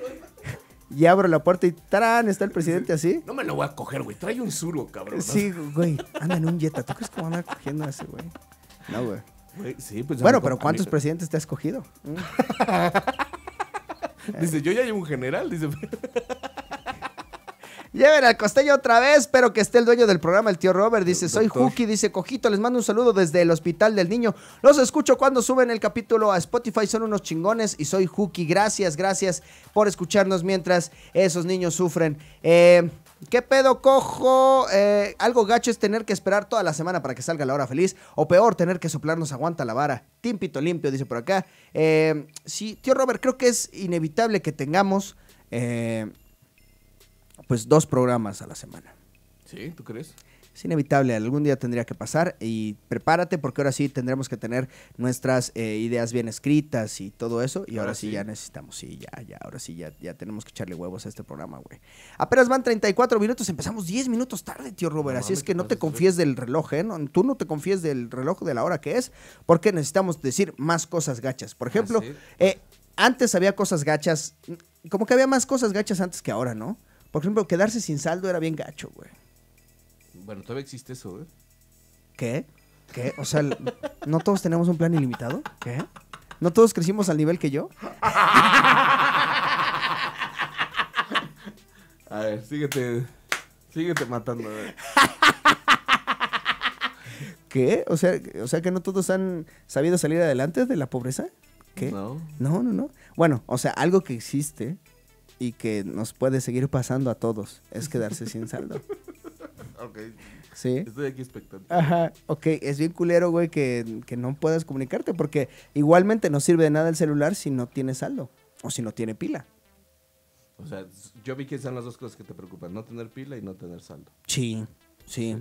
y abro la puerta y ¡tarán! Está el presidente así. No me lo voy a coger, güey. Trae un zurdo, cabrón. Sí, güey. Anda en un Jetta. ¿Tú crees que tomando a cogiendo ese, güey? No, güey. Sí, pues bueno, pero ¿cuántos presidentes te has cogido? dice, yo ya llevo un general. Dice, Lleven al costello otra vez, espero que esté el dueño del programa, el tío Robert. Dice, soy Juki, dice Cojito, les mando un saludo desde el Hospital del Niño. Los escucho cuando suben el capítulo a Spotify, son unos chingones y soy Juki. Gracias, gracias por escucharnos mientras esos niños sufren. Eh, ¿Qué pedo cojo? Eh, algo gacho es tener que esperar toda la semana para que salga la hora feliz. O peor, tener que soplarnos aguanta la vara. tímpito limpio, dice por acá. Eh, sí, tío Robert, creo que es inevitable que tengamos... Eh, pues dos programas a la semana. ¿Sí? ¿Tú crees? Es inevitable, algún día tendría que pasar y prepárate porque ahora sí tendremos que tener nuestras eh, ideas bien escritas y todo eso y ahora, sí, ya necesitamos, sí, ya, ya, ahora sí ya, ya tenemos que echarle huevos a este programa, güey. Apenas van 34 minutos, empezamos 10 minutos tarde, tío Robert, así es que no te confíes del reloj, ¿eh? tú no te confíes del reloj de la hora que es porque necesitamos decir más cosas gachas. Por ejemplo, ah, pues. eh, antes había cosas gachas, como que había más cosas gachas antes que ahora, ¿no? Por ejemplo, quedarse sin saldo era bien gacho, güey. Bueno, todavía existe eso, güey. ¿eh? ¿Qué? ¿Qué? O sea, ¿no todos tenemos un plan ilimitado? ¿Qué? ¿No todos crecimos al nivel que yo? A ver, síguete. Síguete matando, güey. ¿Qué? O sea, o sea que no todos han sabido salir adelante de la pobreza. ¿Qué? No. No, no, no. Bueno, o sea, algo que existe y que nos puede seguir pasando a todos es quedarse sin saldo. Ok. Estoy aquí expectando Ajá. Ok, es bien culero, güey, que, no puedas comunicarte porque igualmente no sirve de nada el celular si no tiene saldo o si no tiene pila. O sea, yo vi que son las dos cosas que te preocupan, no tener pila y no tener saldo. sí. sí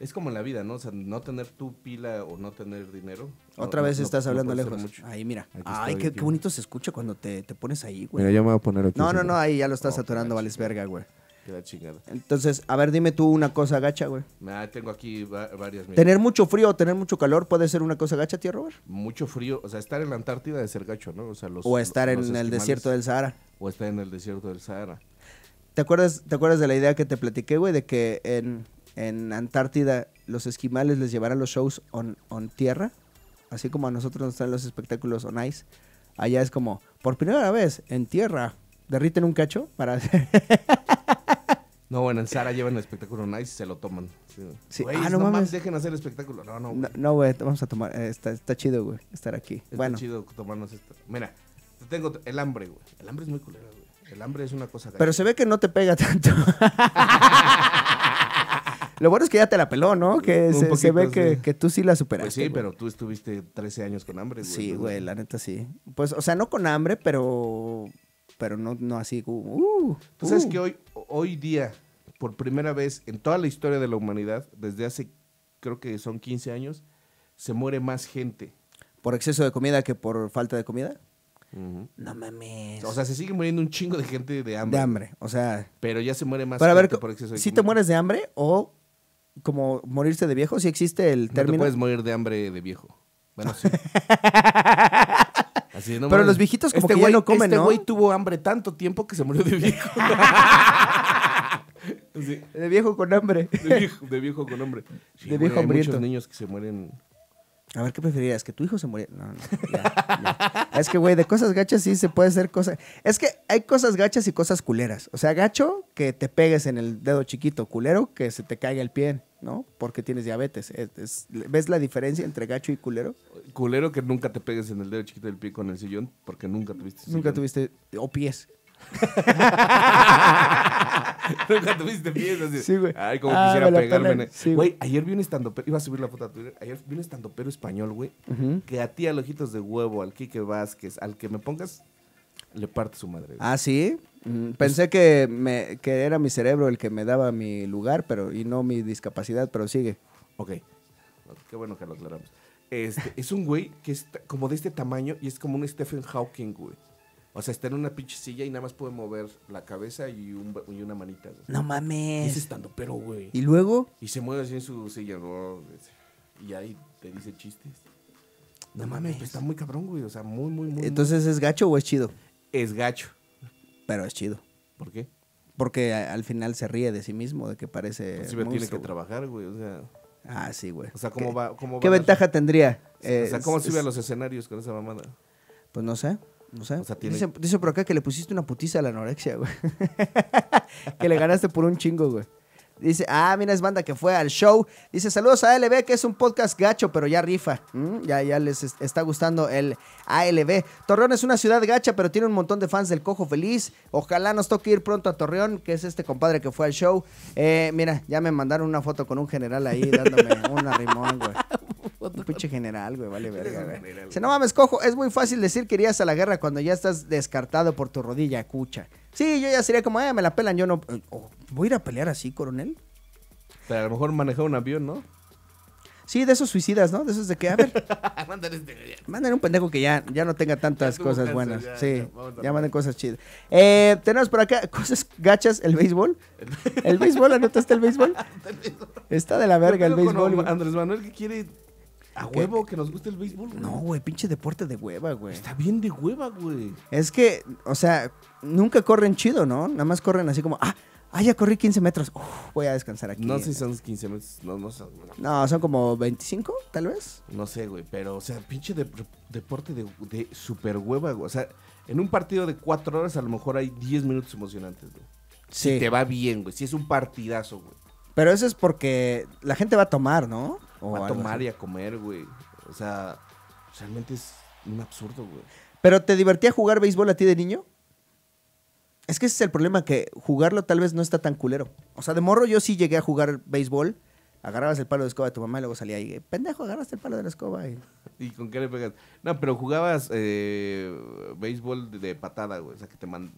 es como en la vida, ¿no? O sea, no tener tu pila o no tener dinero. Otra vez estás hablando lejos. Ahí, mira. Ay, qué, bonito se escucha cuando te, pones ahí, güey. Mira, yo me voy a poner aquí. No, no, no, ahí ya lo estás saturando, vales verga, güey. Queda chingada. Entonces, a ver, dime tú una cosa gacha, güey. Ah, tengo aquí varias. Tener mucho frío o tener mucho calor puede ser una cosa gacha, tío Robert. Mucho frío, o sea, estar en la Antártida de ser gacho, ¿no? O, sea, los, o estar en el desierto del Sahara. O estar en el desierto del Sahara. ¿Te acuerdas, ¿Te acuerdas de la idea que te platiqué, güey? De que en, en Antártida los esquimales les llevarán los shows on, on tierra, así como a nosotros nos traen los espectáculos on ice. Allá es como, por primera vez, en tierra, derriten un cacho para hacer... No, bueno, en Sara llevan el espectáculo on ice y se lo toman. Sí. ah, no, mames. dejen hacer el espectáculo. No, no, güey. No, güey, vamos a tomar. Eh, está, chido, güey, estar aquí. Está chido tomarnos esto. Mira, tengo el hambre, güey. El hambre es muy culero, güey. El hambre es una cosa. Pero se ve que no te pega tanto. Lo bueno es que ya te la peló, ¿no? Que se, ve que, tú sí la superaste. Pues sí, pero tú estuviste 13 años con hambre, güey. Sí, güey, la neta sí. Pues, o sea, no con hambre, pero. Pero no, no así. Uh, uh, tú sabes uh. que hoy, hoy día, por primera vez en toda la historia de la humanidad, desde hace creo que son 15 años, se muere más gente. ¿Por exceso de comida que por falta de comida? No mames. O sea, se sigue muriendo un chingo de gente de hambre. De hambre, o sea. Pero ya se muere más para ver, por exceso de te mueres de hambre o como morirse de viejo, si ¿Sí existe el término. No puedes morir de hambre de viejo. Bueno, sí. Pero los viejitos como este que ya no comen, este güey tuvo hambre tanto tiempo que se murió de viejo. De viejo con hambre. De viejo, de viejo con hambre. de viejo güey, Hay muchos niños que se mueren a ver, ¿qué preferirías? ¿Que tu hijo se muriera? No, no, Es que, güey, de cosas gachas sí se puede hacer cosas. Es que hay cosas gachas y cosas culeras. O sea, gacho, que te pegues en el dedo chiquito. Culero, que se te caiga el pie, ¿no? Porque tienes diabetes. ¿Ves la diferencia entre gacho y culero? Culero, que nunca te pegues en el dedo chiquito del pie con el sillón, porque nunca tuviste Nunca tuviste. O pies. Nunca tuviste pies Sí, güey. Ay, como ah, quisiera pegarme. güey, ayer vi un estando iba a subir la foto a Ayer vi un estando español, güey, que a ti, al Ojitos de Huevo, al Quique Vázquez, al que me pongas, le parte su madre. Ah, sí. Mm, pensé que, me, que era mi cerebro el que me daba mi lugar, pero y no mi discapacidad, pero sigue. Ok. Qué bueno que lo aclaramos. Este, es un güey que es como de este tamaño y es como un Stephen Hawking, güey. O sea, está en una pinche silla y nada más puede mover la cabeza y, una manita. No mames. Es estando pero, güey. ¿Y luego? Y se mueve así en su silla. Y ahí te dice chistes. No, pues, mames, está muy cabrón, güey. O sea, muy, muy, muy. Entonces, ¿es gacho o es chido? Es gacho. Pero es chido. ¿Por qué? Porque al final se ríe de sí mismo, de que parece. Pues sí, tiene que trabajar, güey. O sea. Ah, sí, güey. O sea, ¿cómo va? ¿Qué ventaja tendría? o sea, ¿cómo sube a los escenarios con esa mamada? Pues no sé dice, por acá que le pusiste una putiza a la anorexia, güey. que le ganaste por un chingo, güey. Dice, ah, mira, es banda que fue al show. Dice, saludos a ALB, que es un podcast gacho, pero ya rifa. Mm, ya, ya les está gustando el ALB. Torreón es una ciudad gacha, pero tiene un montón de fans del Cojo Feliz. Ojalá nos toque ir pronto a Torreón, que es este compadre que fue al show. Eh, mira, ya me mandaron una foto con un general ahí dándome un rimón, güey. Un pinche general, güey, vale verga, güey. no mames, cojo, es muy fácil decir que irías a la guerra cuando ya estás descartado por tu rodilla, cucha. Sí, yo ya sería como, eh, me la pelan, yo no. Eh, ¿Voy a ir a pelear así, coronel? Pero a lo mejor manejar un avión, ¿no? Sí, de esos suicidas, ¿no? De esos de que, a ver. Este manden un pendejo que ya, ya no tenga tantas cosas buenas. sí, ya, manden cosas chidas. Eh, tenemos por acá cosas gachas, el béisbol. ¿El béisbol? ¿Anotaste el béisbol? Está de la verga el béisbol. Andrés Manuel ¿qué quiere ¿A huevo que nos guste el béisbol? No, güey, pinche deporte de hueva, güey. Está bien de hueva, güey. Es que, o sea, nunca corren chido, ¿no? Nada más corren así como, ah, ah ya corrí 15 metros. voy a descansar aquí. No sé si son 15 metros, no, no son. No. son como 25, tal vez. No sé, güey, pero, o sea, pinche deporte de, super hueva, güey. O sea, en un partido de 4 horas a lo mejor hay 10 minutos emocionantes, güey. Sí. te va bien, güey. Si es un partidazo, güey. Pero eso es porque la gente va a tomar, ¿no? va a tomar y a comer, güey. O sea, realmente es un absurdo, güey. ¿Pero te divertía jugar béisbol a ti de niño? Es que ese es el problema, que jugarlo tal vez no está tan culero. O sea, de morro yo sí llegué a jugar béisbol. Agarrabas el palo de escoba de tu mamá y luego salía y Pendejo, agarraste el palo de la escoba. Y... ¿Y con qué le pegas? No, pero jugabas eh, béisbol de, patada, güey. O sea, que te, mandan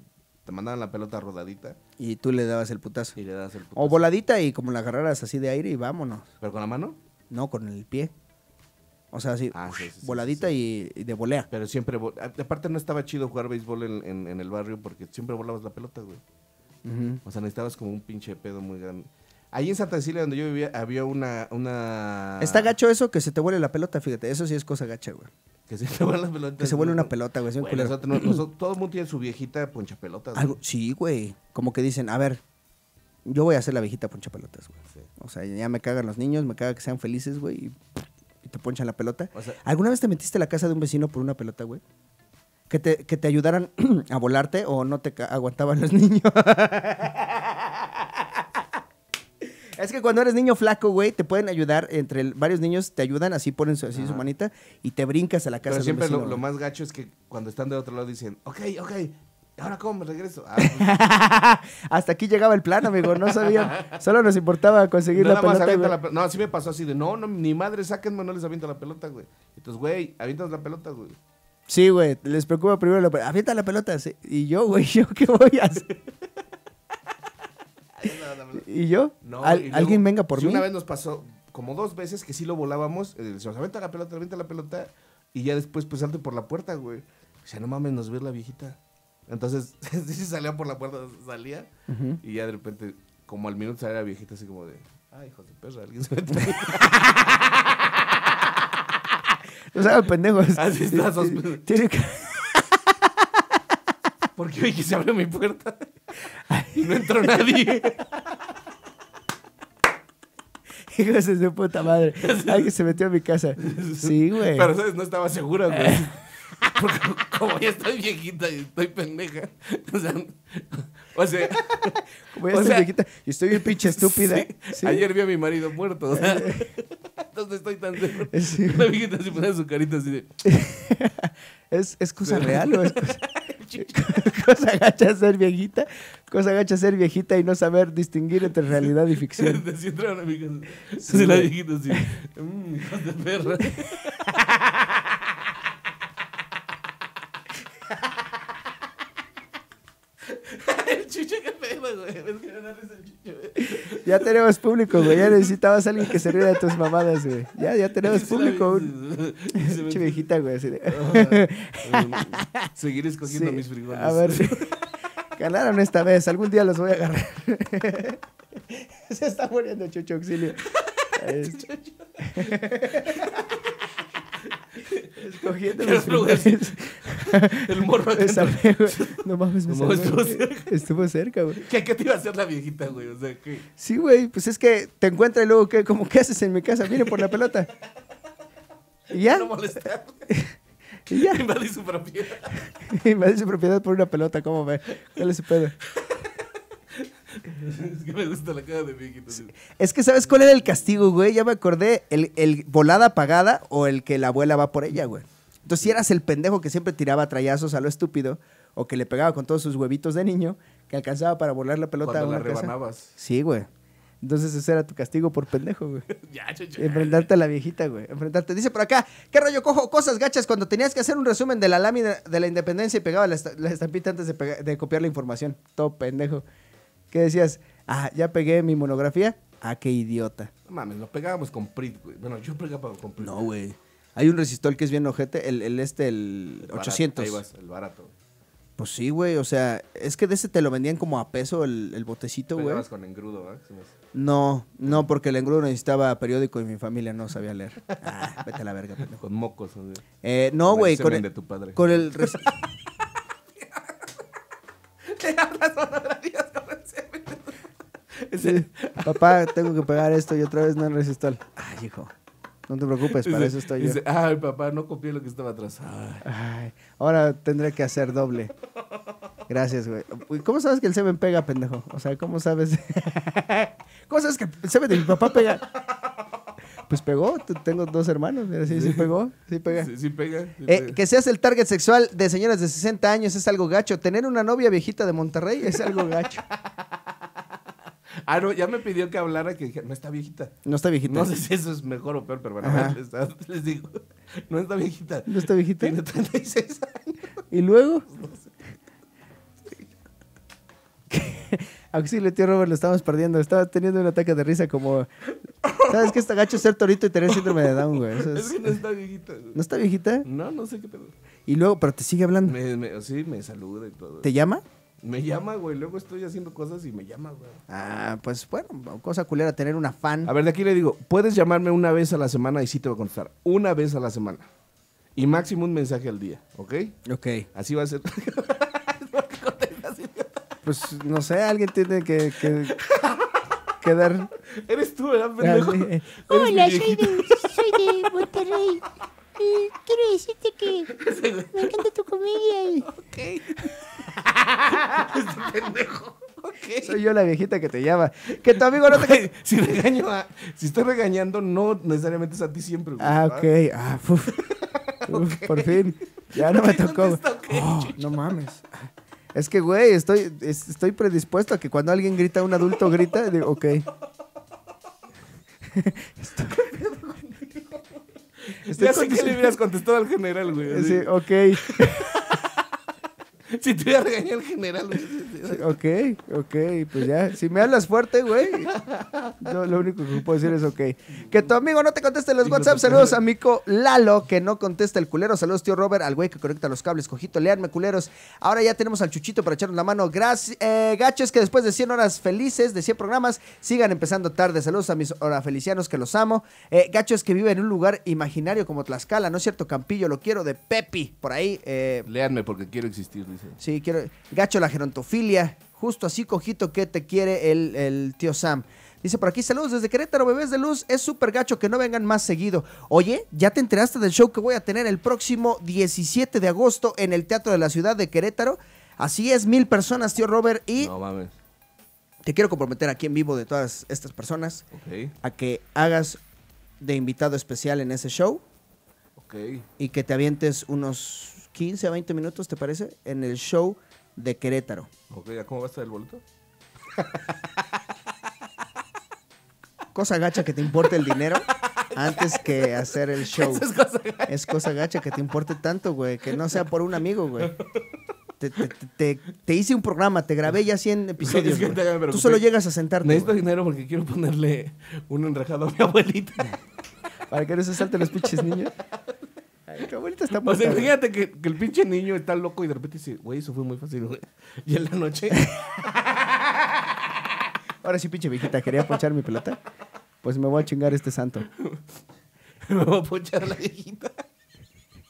te mandaban la pelota rodadita. Y tú le dabas el putazo. Y le dabas el putazo. O voladita y como la agarraras así de aire y vámonos. ¿Pero con la mano? No, con el pie. O sea, así, ah, sí, voladita y, de volea. Pero siempre, aparte no estaba chido jugar béisbol en, el barrio porque siempre volabas la pelota, güey. O sea, necesitabas como un pinche pedo muy grande. Ahí en Santa Cecilia, donde yo vivía, había una, una... Está gacho eso que se te vuele la pelota, fíjate. Eso sí es cosa gacha, güey. Que se vuelve pelota. Que se vuelve una pelota, güey. Pues, todo el mundo tiene su viejita ponchapelotas. sí, güey. Como que dicen, a ver, yo voy a hacer la viejita ponchapelotas, güey. O sea, ya me cagan los niños, me caga que sean felices, güey, y, te ponchan la pelota. ¿Alguna vez te metiste a la casa de un vecino por una pelota, güey? Que te, que te ayudaran a volarte o no te aguantaban los niños. Es que cuando eres niño flaco, güey, te pueden ayudar. Entre varios niños te ayudan, así ponen su, así su manita y te brincas a la casa Pero siempre vecino, lo, lo más gacho es que cuando están de otro lado dicen, ok, ok, ¿ahora cómo me regreso? Ah, pues, Hasta aquí llegaba el plan, amigo. No sabía. Solo nos importaba conseguir la pelota. No, así me pasó así de, no, no, ni madre, sáquenme, no les aviento la pelota, güey. Entonces, güey, avientas la pelota, güey. Sí, güey. Les preocupa primero la pelota. Avienta la pelota. sí. Y yo, güey, ¿yo qué voy a hacer? ¿Y yo? No, ¿Alguien venga por mí? Una vez nos pasó como dos veces que sí lo volábamos. Eh, se aventa la pelota, aventa la pelota. Y ya después, pues salte por la puerta, güey. O sea, no mames, nos ve la viejita. Entonces, si salía por la puerta, salía. Y ya de repente, como al minuto salía la viejita, así como de. Ay, hijo de perra, alguien se mete o sea, pendejo Así está, sospechoso. Tiene que. Porque hoy que se abrió mi puerta no entró nadie. ¡Gracias, de puta madre. Alguien se metió a mi casa. Sí, güey. Pero, ¿sabes? No estaba segura, güey. Eh. Porque como ya estoy viejita y estoy pendeja. O sea. O sea. Como ya estoy viejita y estoy bien pinche estúpida. Ayer vi a mi marido muerto. Eh. entonces estoy tan seguro. Sí. La viejita se pone su carita así de. ¿Es, es cosa real o es cosa.? cosa gacha ser viejita, cosa gacha ser viejita y no saber distinguir entre realidad y ficción. la viejita, así mm, perra. Ya tenemos público, güey. Ya necesitabas a alguien que se ríe de tus mamadas, güey. Ya, ya tenemos público. Chivejita, güey. Seguir escogiendo mis frijoles. A ver. Ganaron esta vez. Algún día los voy a agarrar. se está muriendo Chucho Auxilio. Este. Escogiendo los El morro No mames, me no estuvo cerca. güey. ¿Qué, te iba a hacer la viejita, güey? O sea, ¿qué? Sí, güey, pues es que te encuentra y luego, ¿qué? ¿Cómo qué haces en mi casa? Viene por la pelota. ¿Y ya? No molestar. ¿Y ya? Invadí su propiedad. Invadí su propiedad por una pelota, ¿cómo ve? Dale su pedo? es que me gusta la cara de viejito. Es que, ¿sabes cuál era el castigo, güey? Ya me acordé. El, volada apagada o el que la abuela va por ella, güey. Entonces, si eras el pendejo que siempre tiraba trayazos a lo estúpido o que le pegaba con todos sus huevitos de niño, que alcanzaba para volar la pelota a una la Sí, güey. Entonces ese era tu castigo por pendejo, güey. ya, ya, Enfrentarte a la viejita, güey. Enfrentarte. Dice por acá, ¿qué rollo cojo? Cosas gachas cuando tenías que hacer un resumen de la lámina de la independencia y pegaba la, estampita antes de, de copiar la información. Todo pendejo. ¿Qué decías, ah, ya pegué mi monografía, ah, qué idiota. No mames, lo pegábamos con Prit, güey. Bueno, yo pegaba con Prit. No, güey. Hay un resistor que es bien ojete, el, el este, el, 800. ahí vas, el barato. Pues sí, güey, o sea, es que de ese te lo vendían como a peso el, el botecito, güey. con engrudo, ¿eh? No, no, porque el engrudo necesitaba periódico y mi familia no sabía leer. Ah, vete a la verga, pendejo. Con mocos, güey. Eh, no, güey, con, el, de tu padre. con el... Con el... Papá, tengo que pagar esto y otra vez no resisto al. Ay, hijo. No te preocupes, para eso estoy yo. Dice, ay, papá, no copié lo que estaba atrás. Ay. ahora tendré que hacer doble. Gracias, güey. ¿Cómo sabes que el semen pega, pendejo? O sea, ¿cómo sabes? ¿Cómo sabes que el semen de mi papá pega? Pues pegó, tengo dos hermanos, sí, sí, pegó, sí pega. Sí, eh, pega. Que seas el target sexual de señoras de 60 años es algo gacho. Tener una novia viejita de Monterrey es algo gacho. Ah, no, ya me pidió que hablara que dije, no está viejita. No está viejita. No sé si eso es mejor o peor, pero bueno, les, digo, no está viejita. No está viejita. Tiene 36 años. ¿Y luego? No sé. Auxilio, tío Robert, lo estamos perdiendo. Estaba teniendo un ataque de risa como... ¿Sabes qué está gacho ser torito y tener síndrome de Down, güey? es... que no está viejita. ¿No está viejita? No, no sé qué pedo. Y luego, pero te sigue hablando. Me, me, sí, me saluda y todo. ¿Te llama? Me llama, güey. Luego estoy haciendo cosas y me llama, güey. Ah, pues bueno, cosa culera tener una fan. A ver, de aquí le digo, puedes llamarme una vez a la semana y sí te voy a contestar. Una vez a la semana. Y máximo un mensaje al día, ¿ok? Ok. Así va a ser. pues no sé, alguien tiene que, que, dar. Eres tú, ¿verdad, pendejo? Ah, eh, eh. Hola, soy de, soy de Monterrey quiero decirte que me encanta tu comedia. Y... Ok. este pendejo. Okay. Soy yo la viejita que te llama. Que tu amigo no te. si regaño a... Si estoy regañando, no necesariamente es a ti siempre. ah, ok. Ah, uf. Por fin. Ya no me tocó. Oh, no mames. Es que, güey, estoy, estoy predispuesto a que cuando alguien grita, un adulto grita, digo, ok. estoy ya sé que le hubieras contestado al general, güey. Sí, ok. si te hubiera regañado el general, güey. ok, ok, pues ya. Si me hablas fuerte, güey. lo único que puedo decir es ok. Que tu amigo no te conteste los WhatsApp. Saludos, a Mico Lalo, que no contesta el culero. Saludos, tío Robert, al güey que conecta los cables. Cojito, leanme, culeros. Ahora ya tenemos al Chuchito para echarnos la mano. Gracias, eh, gachos, que después de 100 horas felices, de 100 programas, sigan empezando tarde. Saludos a mis felicianos que los amo. Eh, gachos, que vive en un lugar imaginario como Tlaxcala, ¿no es cierto? Campillo, lo quiero de Pepi, por ahí. Eh, leanme porque quiero existir, dice. Sí, quiero. Gacho, la gerontofilia Justo así, cojito, que te quiere el, tío Sam. Dice por aquí, saludos desde Querétaro, bebés de luz. Es súper gacho que no vengan más seguido. Oye, ¿ya te enteraste del show que voy a tener el próximo 17 de agosto en el Teatro de la Ciudad de Querétaro? Así es, mil personas, tío Robert. Y te quiero comprometer aquí en vivo de todas estas personas a que hagas de invitado especial en ese show. Y que te avientes unos 15 a 20 minutos, ¿te parece? En el show de Querétaro. Ok, cómo va a estar el boleto? Cosa gacha que te importe el dinero antes que hacer el show. es, cosa gacha. que te importe tanto, güey. Que no sea por un amigo, güey. Te, hice un programa, te grabé ya 100 episodios. Tú solo llegas a sentarte. Necesito dinero porque quiero ponerle un enrejado a mi abuelita. Para que no se salten los pinches niños está O sea, imagínate que, el pinche niño está loco y de repente dice, güey, eso fue muy fácil, güey. Y en la noche. Ahora sí, pinche viejita, quería ponchar mi pelota. Pues me voy a chingar este santo. me voy a ponchar a la viejita.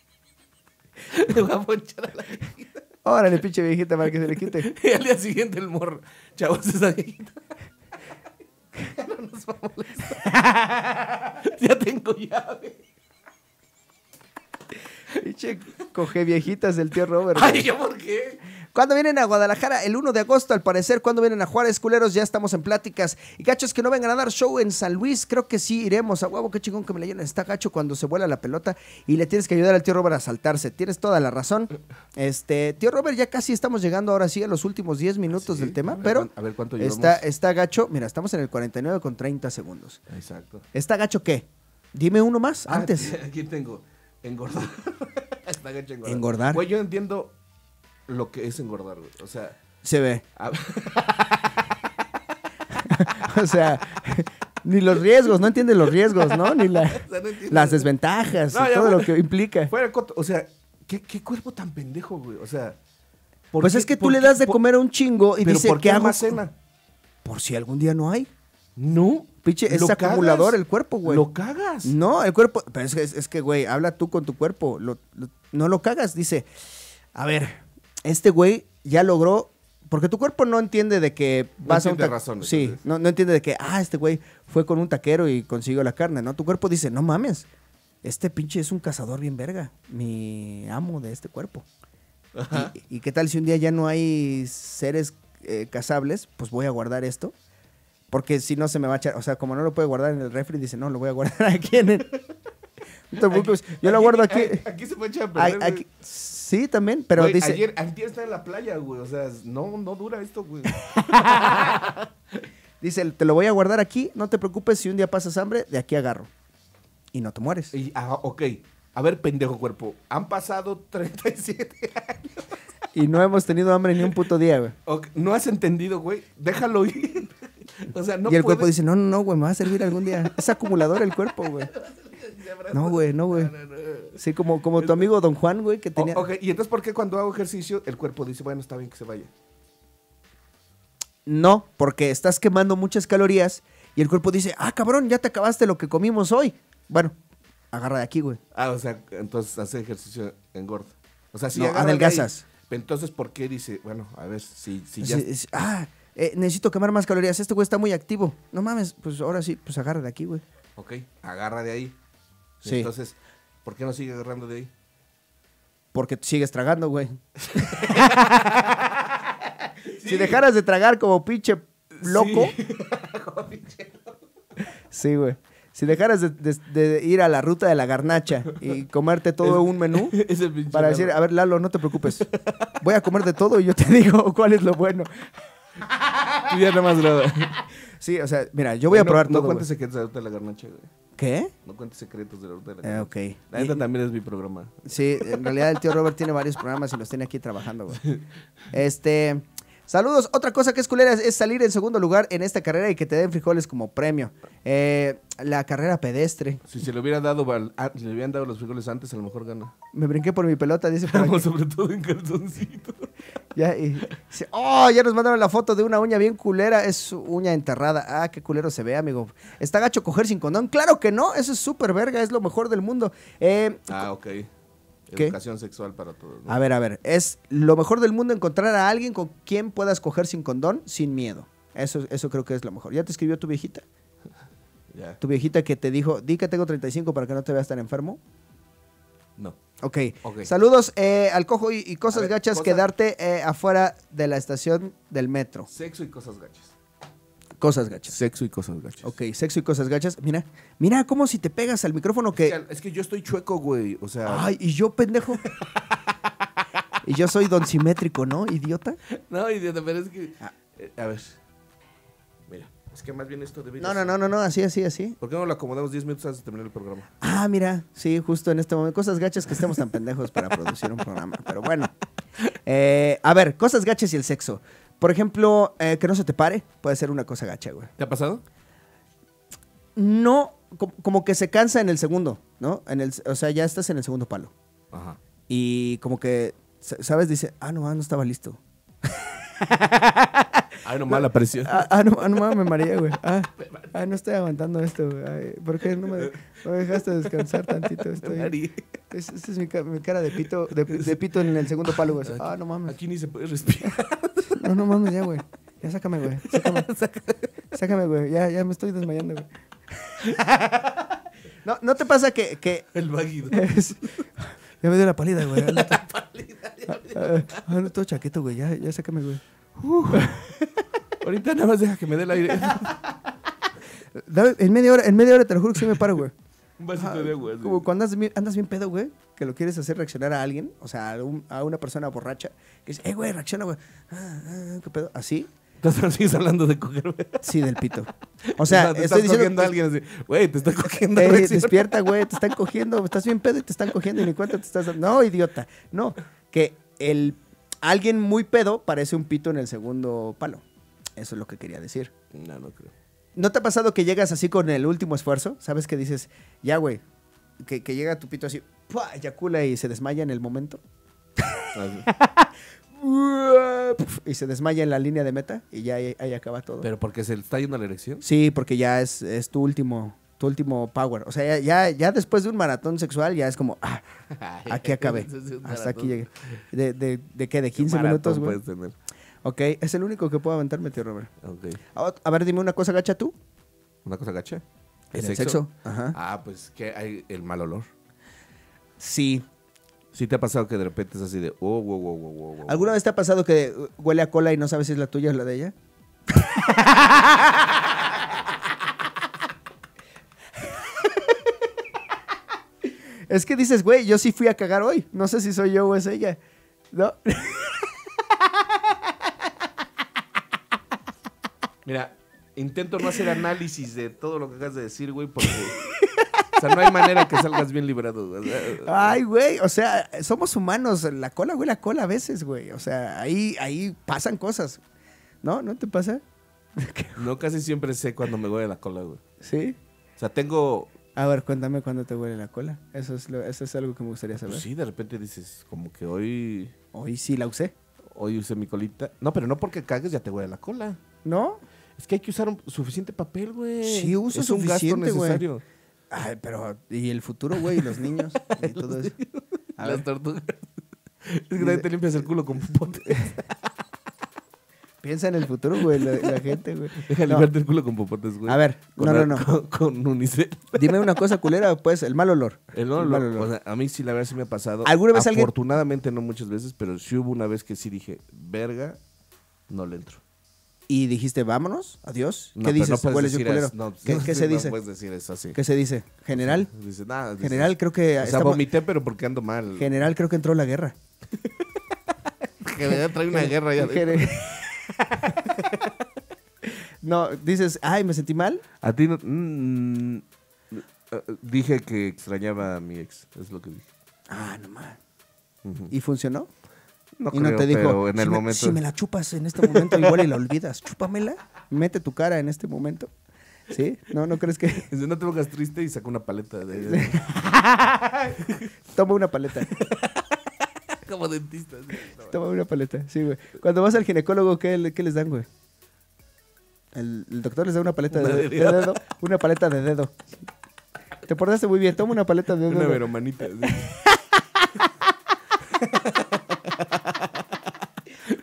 me voy a ponchar a la viejita. Órale, pinche viejita, para que se le quite. y al día siguiente el morro. Chavos, esa viejita. no nos va a molestar. ya tengo llave coge viejitas del tío Robert. Ay, ¿yo por qué? cuando vienen a Guadalajara? El 1 de agosto, al parecer. cuando vienen a Juárez, culeros? Ya estamos en pláticas. Y gachos que no vengan a dar show en San Luis. Creo que sí iremos. A huevo, qué chingón que me la llenan. Está gacho cuando se vuela la pelota y le tienes que ayudar al tío Robert a saltarse. Tienes toda la razón. Este, tío Robert, ya casi estamos llegando ahora sí a los últimos 10 minutos del tema. pero Está, está gacho. Mira, estamos en el 49 con 30 segundos. Exacto. ¿Está gacho qué? Dime uno más ah, antes. Aquí tengo. Engordar. engordar. Güey, yo entiendo lo que es engordar, güey. O sea. Se ve. o sea, ni los riesgos, no entiende los riesgos, ¿no? Ni las desventajas, y todo lo que implica. o sea, ¿qué, cuerpo tan pendejo, güey. O sea. Pues es que tú le das de comer a un chingo y dice que ama cena. Por si algún día no hay. No. Pinche, es acumulador el cuerpo, güey. Lo cagas. No, el cuerpo. Pero es, que, es que, güey, habla tú con tu cuerpo. no lo cagas. Dice, a ver, este güey ya logró. Porque tu cuerpo no entiende de que vas a razón, Sí, no, no entiende de que, ah, este güey fue con un taquero y consiguió la carne, ¿no? Tu cuerpo dice, no mames, este pinche es un cazador bien verga, mi amo de este cuerpo. Y, y, qué tal si un día ya no hay seres eh, cazables? Pues voy a guardar esto porque si no se me va a echar. O sea, como no lo puede guardar en el refri, dice, no, lo voy a guardar aquí en el. yo lo guardo aquí. Aquí, se puede echar a perder, Sí, también, pero dice. Ayer, está en la playa, güey. O sea, no, no dura esto, güey. dice, te lo voy a guardar aquí. No te preocupes si un día pasas hambre, de aquí agarro. Y no te mueres. Y, ah, ok. A ver, pendejo cuerpo. Han pasado 37 años. Y no hemos tenido hambre ni un puto día, güey. No has entendido, güey. Déjalo ir y el cuerpo dice, no, no, no, güey, me va a servir algún día. Es acumulador el cuerpo, güey. No, güey, no, güey. sí, como, como tu amigo Don Juan, güey, que tenía... Ok, Y entonces, ¿por qué cuando hago ejercicio el cuerpo dice, bueno, está bien que se vaya? No, porque estás quemando muchas calorías y el cuerpo dice, ah, cabrón, ya te acabaste lo que comimos hoy. Bueno, agarra de aquí, güey. Ah, o sea, entonces hace ejercicio engorda. O sea, si no, adelgazas. entonces, ¿por qué dice, bueno, a ver, si, si ya... ah, eh, necesito quemar más calorías, este güey está muy activo. No mames, pues ahora sí, pues agarra de aquí, güey. Ok, agarra de ahí. Sí. Entonces, ¿por qué no sigues agarrando de ahí? Porque sigues tragando, güey. Si dejaras de tragar como pinche loco. Sí, güey. Si dejaras de, ir a la ruta de la garnacha y comerte todo un menú, para decir, a ver, Lalo, no te preocupes. Voy a comer de todo y yo te digo cuál es lo bueno. Y ya más Sí, o sea, mira, yo voy a probar no todo. No cuentes secretos de la ruta de la garnacha, güey. ¿Qué? No cuentes secretos de la ruta de la eh, garnacha. Eh, ok. La neta también es mi programa. Sí, en realidad el tío Robert tiene varios programas y los tiene aquí trabajando, güey. Este. Saludos. Otra cosa que es culera es, salir en segundo lugar en esta carrera y que te den frijoles como premio. Eh, la carrera pedestre. Si se le hubieran dado, ah, si le dado los frijoles antes, a lo mejor gana. Me brinqué por mi pelota, dice. Vamos sobre todo en cartoncito ya, y, oh, ya nos mandaron la foto de una uña bien culera. Es uña enterrada. Ah, qué culero se ve, amigo. ¿Está gacho coger sin condón? Claro que no. Eso es súper verga. Es lo mejor del mundo. Eh, ah, ok. Educación sexual para todos. A ver, a ver. Es lo mejor del mundo encontrar a alguien con quien puedas coger sin condón, sin miedo. Eso, eso creo que es lo mejor. ¿Ya te escribió tu viejita? Ya. Tu viejita que te dijo, di que tengo 35 para que no te veas estar enfermo. No. Ok. Saludos eh, al cojo y, cosas gachas. Quedarte eh, afuera de la estación del metro. Sexo y cosas gachas. Cosas gachas. Sexo y cosas gachas. Ok, sexo y cosas gachas. Mira, mira cómo si te pegas al micrófono que... Es que, yo estoy chueco, güey. O sea... Ay, y yo, pendejo. y yo soy don simétrico, ¿no? Idiota. No, idiota, pero es que... Ah. Eh, a ver. Mira, es que más bien esto de No, no, no, no, no, así, así, así. ¿Por qué no lo acomodamos 10 minutos antes de terminar el programa? Ah, mira, sí, justo en este momento. Cosas gachas que estemos tan pendejos para producir un programa. Pero bueno. Eh, a ver, cosas gachas y el sexo. Por ejemplo, eh, que no se te pare puede ser una cosa gacha, güey. ¿Te ha pasado? No, como que se cansa en el segundo, ¿no? En el, o sea, ya estás en el segundo palo. Ajá. Y como que, ¿sabes? Dice, ah, no, ah, no estaba listo. Ay, nomás la presión. Ah, ah, ah no, mames, no me mareé, güey. Ah, ah, no estoy aguantando esto, güey. ¿Por qué no me, dejaste descansar tantito? Estoy, esta es mi, cara de pito, de, pito en el segundo palo, güey. Ah, no mames. Aquí ni se puede respirar. No, no mames, ya, güey. Ya sácame, güey. Sácame. sácame, güey. Ya, ya me estoy desmayando, güey. No, ¿no te pasa que... que el Es... Ya me dio la pálida, güey. la pálida, ah, ah, todo chaqueto, güey. Ya, ya sácame, güey. ahorita nada más deja que me dé el aire. en media hora, en media hora te lo juro que sí me paro, güey. Un vasito de agua. güey. Como cuando andas bien, andas bien pedo, güey, que lo quieres hacer reaccionar a alguien, o sea, a, una persona borracha, que dice, eh, güey, reacciona, güey. Ah, qué pedo. Así. Entonces sigues hablando de coger. Sí, del pito. O sea, estoy diciendo a alguien así, güey, te están cogiendo. Eh, despierta, güey, te están cogiendo, estás bien pedo y te están cogiendo y ni cuenta te estás. No, idiota. No, que el alguien muy pedo parece un pito en el segundo palo. Eso es lo que quería decir. No, no creo. ¿No te ha pasado que llegas así con el último esfuerzo? ¿Sabes que dices, ya, güey? Que, que llega tu pito así, ¡pua! eyacula y se desmaya en el momento. Ah, y se desmaya en la línea de meta y ya ahí, acaba todo. ¿Pero porque se está yendo la erección? Sí, porque ya es, tu último tu último power. O sea, ya, ya, después de un maratón sexual ya es como, ah, aquí acabé. Hasta aquí llegué. ¿De, de, qué? ¿De 15 minutos, tener. Ok, es el único que puedo aventarme, tío Robert. A, ver, dime una cosa gacha tú. ¿Una cosa gacha? ¿El, sexo? sexo? Ajá. Ah, pues que hay el mal olor. Sí, ¿Sí te ha pasado que de repente es así de, oh, wow, wow, wow, ¿Alguna vez te ha pasado que huele a cola y no sabes si es la tuya o la de ella? es que dices, güey, yo sí fui a cagar hoy. No sé si soy yo o es ella. ¿No? Mira, intento no hacer análisis de todo lo que acabas de decir, güey, porque O sea, no hay manera que salgas bien librado. Ay, güey, o sea, somos humanos. La cola güey, la cola a veces, güey. O sea, ahí, ahí pasan cosas. ¿No? ¿No te pasa? no, casi siempre sé cuando me huele la cola, güey. ¿Sí? O sea, tengo... A ver, cuéntame cuándo te huele la cola. Eso es, lo, eso es algo que me gustaría saber. Pues sí, de repente dices, como que hoy... Hoy sí la usé. Hoy usé mi colita. No, pero no porque cagues ya te huele la cola. ¿No? Es que hay que usar suficiente papel, güey. Sí, uso es suficiente, un gasto Güey. Ay, pero, ¿y el futuro, güey? ¿Y los niños? ¿Y todo eso? Las tortugas. Es que nadie te limpias el culo con popotes. Piensa en el futuro, güey, la, gente, güey. Deja limpiarte el culo con popotes, güey. A ver, Con no, no, no. Con, unicel. Dime una cosa culera, pues, el mal olor. El olor, mal olor. a mí sí, la verdad sí me ha pasado. ¿Alguna vez alguien- Afortunadamente no muchas veces, pero sí hubo una vez que sí dije, verga, no le entro y dijiste, vámonos, adiós. ¿Qué dices? No ¿Qué, se dice? decir ¿Qué se dice? ¿General? Dice, nada, general, creo que. Se vomité, pero porque ando mal. General, creo que entró la guerra. general, trae una guerra ya. no, dices, ay, me sentí mal. A ti no. Mm, mm, dije que extrañaba a mi ex, es lo que dije. Ah, no más. ¿Y funcionó? No creo, no te digo, pero en el momento... si me la chupas en este momento, igual y la olvidas, chúpamela, mete tu cara en este momento. ¿Sí? No, no crees que. No te pongas triste y saca una paleta. De... Toma una paleta. Como dentista. Toma una paleta, sí, güey. Cuando vas al ginecólogo, ¿qué, qué les dan, güey? El, doctor les da una paleta de, dedo. Una paleta de dedo. Te portaste muy bien. Toma una paleta de dedo. Una veromanita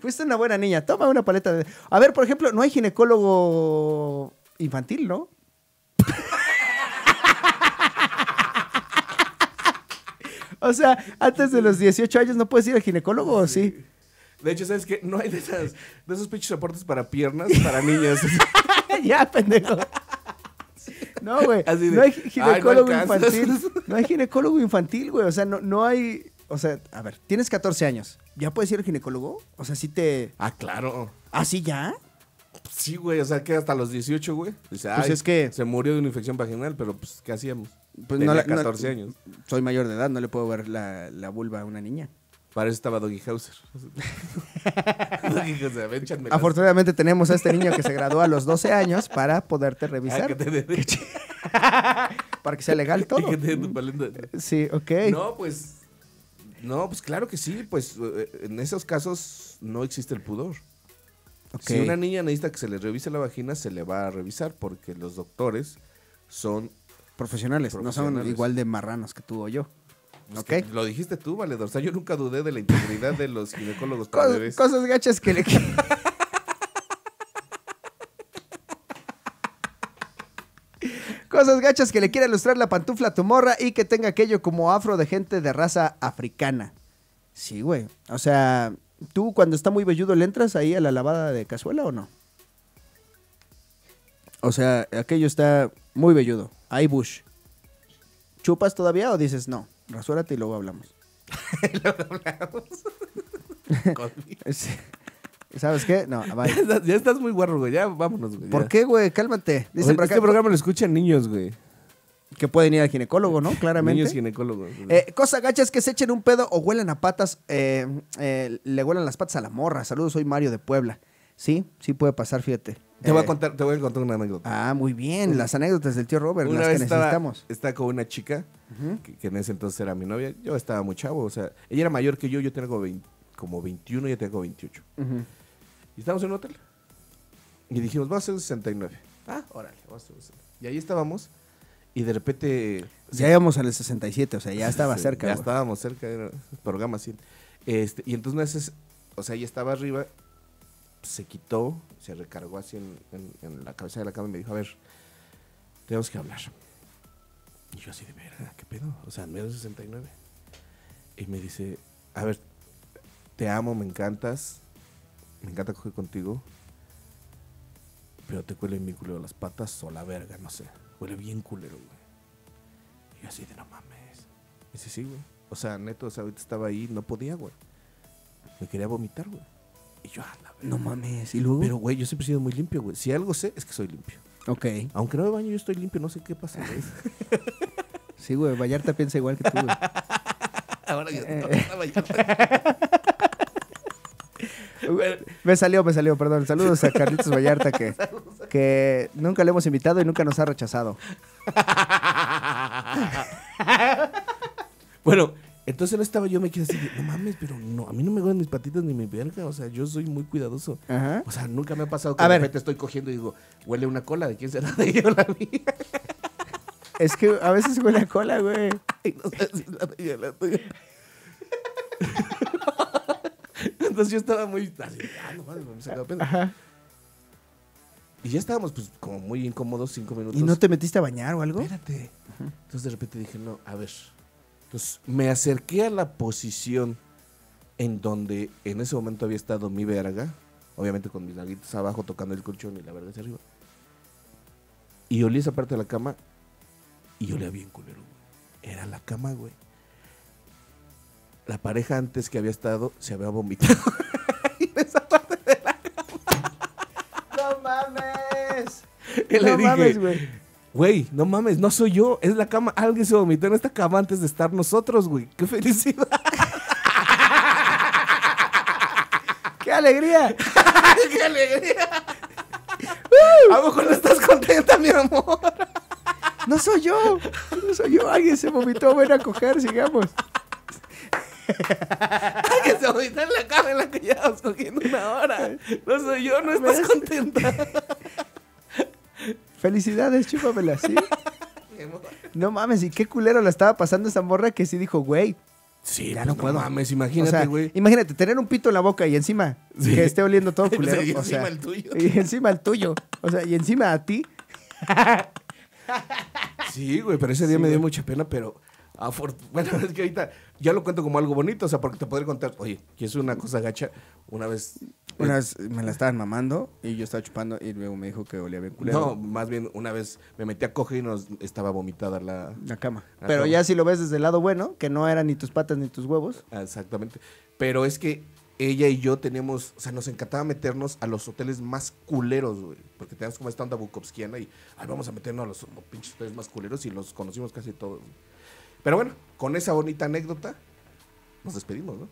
fuiste una buena niña, toma una paleta de... A ver, por ejemplo, no hay ginecólogo infantil, ¿no? o sea, antes de los 18 años no puedes ir al ginecólogo, ¿o sí? De hecho, ¿sabes qué? No hay de, esas, esos pinches soportes para piernas, para niñas. ya, pendejo. No, güey. No hay ginecólogo infantil. No hay ginecólogo infantil, güey. O sea, no, no hay o sea, a ver, tienes 14 años, ¿ya puedes ir al ginecólogo? O sea, si te... Ah, claro. ¿Ah, sí ya? Sí, güey, o sea, que hasta los 18, güey. Dice, pues es que... Se murió de una infección vaginal, pero pues, ¿qué hacíamos? Pues no 14 años. Soy mayor de edad, no le puedo ver la, vulva a una niña. Para eso estaba Doggy Hauser. Afortunadamente tenemos a este niño que se graduó a los 12 años para poderte ah, revisar. para que sea legal todo. sí, ok. No, pues no, pues claro que sí, pues eh, eh, en esos casos no existe el pudor. Si una niña necesita que se le revise la vagina, se le va a revisar porque los doctores son profesionales, no son igual de marranos que tú o yo. Lo dijiste tú, valedor. O sea, yo nunca dudé de la integridad de los ginecólogos. cosas gachas que le Cosas gachas que le quiera ilustrar la pantufla a tu morra y que tenga aquello como afro de gente de raza africana. Sí, güey. O sea, ¿tú cuando está muy velludo le entras ahí a la lavada de cazuela o no? O sea, aquello está muy velludo. Ahí Bush. ¿Chupas todavía o dices no? Rasúrate y luego hablamos. luego hablamos. ¿Sabes qué? No, vaya. Ya estás, muy guarro, güey. Ya vámonos, güey. ¿Por qué, güey? Cálmate. este programa lo escuchan niños, güey. Que pueden ir al ginecólogo, ¿no? Claramente. Niños ginecólogos. Eh, cosa gacha es que se echen un pedo o huelen a patas. Eh, eh, le huelan las patas a la morra. Saludos, soy Mario de Puebla. Sí, sí puede pasar, fíjate. Te voy, a contar, una anécdota. Ah, muy bien. Las anécdotas del tío Robert, una las que necesitamos. Estaba, con una chica, que, en ese entonces era mi novia. Yo estaba muy chavo, o sea, ella era mayor que yo, yo tengo como, como 21 y yo tengo 28. Y estábamos en un hotel. Y dijimos, vamos a hacer un 69. Ah, órale, vamos a hacer 69. Y ahí estábamos. Y de repente. Ya íbamos al 67, o sea, ya estaba cerca. Ya estábamos cerca, era programa así Este, y entonces, o sea, ya estaba arriba, se quitó, se recargó así en, en, la cabeza de la cama y me dijo: A ver, tenemos que hablar. Y yo, así de verdad ¿qué pedo? O sea, en medio del 69. Y me dice: A ver, te amo, me encantas, me encanta coger contigo, pero te cuelen mi culero las patas o la verga, no sé. Huele bien culero, güey. Y yo así de no mames. Y dice, sí, güey. O sea, neto, o sea, ahorita estaba ahí, no podía, güey. Me quería vomitar, güey. Y yo, a la verga. No mames, Pero, güey, yo siempre he sido muy limpio, güey. Si algo sé, es que soy limpio. Ok. Aunque no me baño, yo estoy limpio, no sé qué pasa, güey. sí, güey, Vallarta piensa igual que tú, güey. Ahora yo eh. me salió, me salió, perdón. Saludos a Carlitos Vallarta que, que nunca le hemos invitado y nunca nos ha rechazado. bueno, entonces no estaba yo, me quise decir no mames, pero no, a mí no me gustan mis patitas ni mi verga, o sea, yo soy muy cuidadoso. Ajá. O sea, nunca me ha pasado que a de repente estoy cogiendo y digo, huele una cola, ¿de quién será? De yo la vi. Es que a veces huele a cola, güey. no sé si la tuya. Entonces yo estaba muy ah, me Y ya estábamos pues como muy incómodos cinco minutos. ¿Y no te metiste a bañar o algo? Espérate. Entonces de repente dije, no, a ver. Entonces me acerqué a la posición en donde en ese momento había estado mi verga. Obviamente con mis naguitos abajo tocando el colchón y la verga hacia arriba. Y olí esa parte de la cama y olía bien culero, güey. Era la cama, güey la pareja antes que había estado se había vomitado. ¡No mames! no mames, güey. Güey, no mames, no soy yo, es la cama. Alguien se vomitó en esta cama antes de estar nosotros, güey. ¡Qué felicidad! ¡Qué alegría! ¡Qué alegría! a lo mejor no estás contenta, mi amor. No soy yo. No soy yo. Alguien se vomitó. Ven a coger, sigamos que se ahorita en la cama en la que llevas cogiendo una hora. No soy yo, no estás contenta. Felicidades, chúpamela, ¿sí? No mames, y qué culero la estaba pasando esa morra que sí dijo, güey. Sí, ya pues no, puedo. mames, imagínate, güey. imagínate, tener un pito en la boca y encima que esté oliendo todo culero. y, encima el tuyo. y encima el tuyo. O sea, y encima a ti. sí, güey, pero ese día me dio mucha pena, pero bueno, es que ahorita ya lo cuento como algo bonito, o sea, porque te podría contar, oye, que es una cosa gacha, una vez... Una eh, me la estaban mamando y yo estaba chupando y luego me dijo que olía bien culero. No, más bien una vez me metí a coger y nos estaba vomitada la... cama. Pero ya si lo ves desde el lado bueno, que no eran ni tus patas ni tus huevos. Ah, exactamente. Pero es que ella y yo teníamos... o sea, nos encantaba meternos a los hoteles más culeros, güey. Porque teníamos como esta onda bukovskiana y, ay, vamos a meternos a los pinches hoteles más culeros y los conocimos casi todos. Pero bueno, con esa bonita anécdota, nos despedimos, ¿no?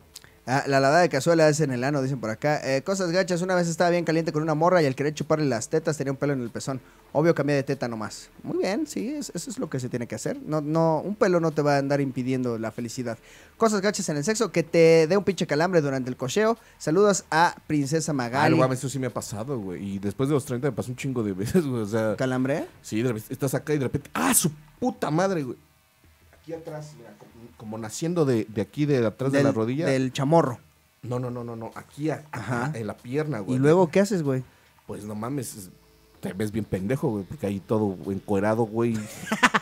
Ah, la ladada de cazuela es en el ano, dicen por acá. Eh, cosas gachas, una vez estaba bien caliente con una morra y al querer chuparle las tetas tenía un pelo en el pezón. Obvio cambié de teta nomás. Muy bien, sí, eso es lo que se tiene que hacer. No, no, un pelo no te va a andar impidiendo la felicidad. Cosas gachas en el sexo, que te dé un pinche calambre durante el cocheo. Saludos a Princesa Magali. a eso sí me ha pasado, güey. Y después de los 30 me pasó un chingo de veces, güey. O sea, ¿Calambre? Sí, estás acá y de repente. ¡Ah, su puta madre, güey! aquí atrás, mira, como, naciendo de, de aquí, de atrás de la rodilla. Del chamorro. No, no, no, no, no. Aquí, Ajá. en la pierna, güey. ¿Y luego qué haces, güey? Pues no mames, te ves bien pendejo, güey, porque ahí todo encuerado, güey.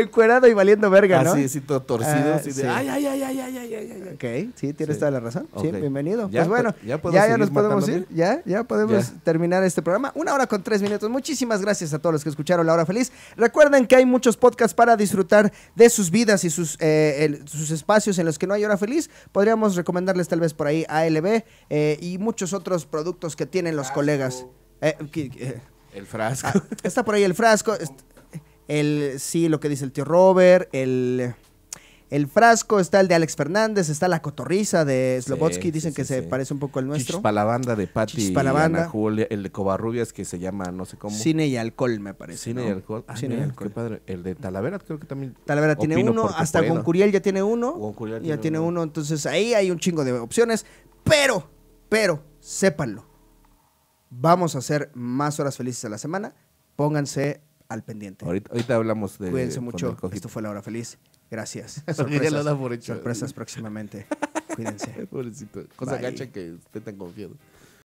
encuerado y valiendo verga, ¿no? Así, ah, sí, todo torcido. ay, ay, ay, ay, ay, ay, ay, Ok, sí, tienes toda la razón. Sí, bienvenido. pues bueno, ya, nos podemos ir. Ya, ya podemos terminar este programa. Una hora con tres minutos. Muchísimas gracias a todos los que escucharon La Hora Feliz. Recuerden que hay muchos podcasts para disfrutar de sus vidas y sus, eh, sus espacios en los que no hay Hora Feliz. Podríamos recomendarles tal vez por ahí ALB eh, y muchos otros productos que tienen los colegas. Eh, eh. el frasco. Ah, está por ahí el frasco el, sí, lo que dice el tío Robert, el, el frasco, está el de Alex Fernández, está la cotorriza de Slobotsky, dicen que se parece un poco al nuestro. Para la banda de Patti y el de Covarrubias que se llama no sé cómo. Cine y alcohol me parece. Cine y alcohol. Ah, el de Talavera creo que también. Talavera tiene uno, hasta Goncuriel ya tiene uno. Goncuriel ya tiene, uno. entonces ahí hay un chingo de opciones, pero, pero, sépanlo. Vamos a hacer más horas felices a la semana. Pónganse pendiente. Ahorita, hablamos de. Cuídense mucho. Esto fue la hora feliz. Gracias. Sorpresas, sorpresas próximamente. Cuídense. Cosa gacha que esté tan confiado.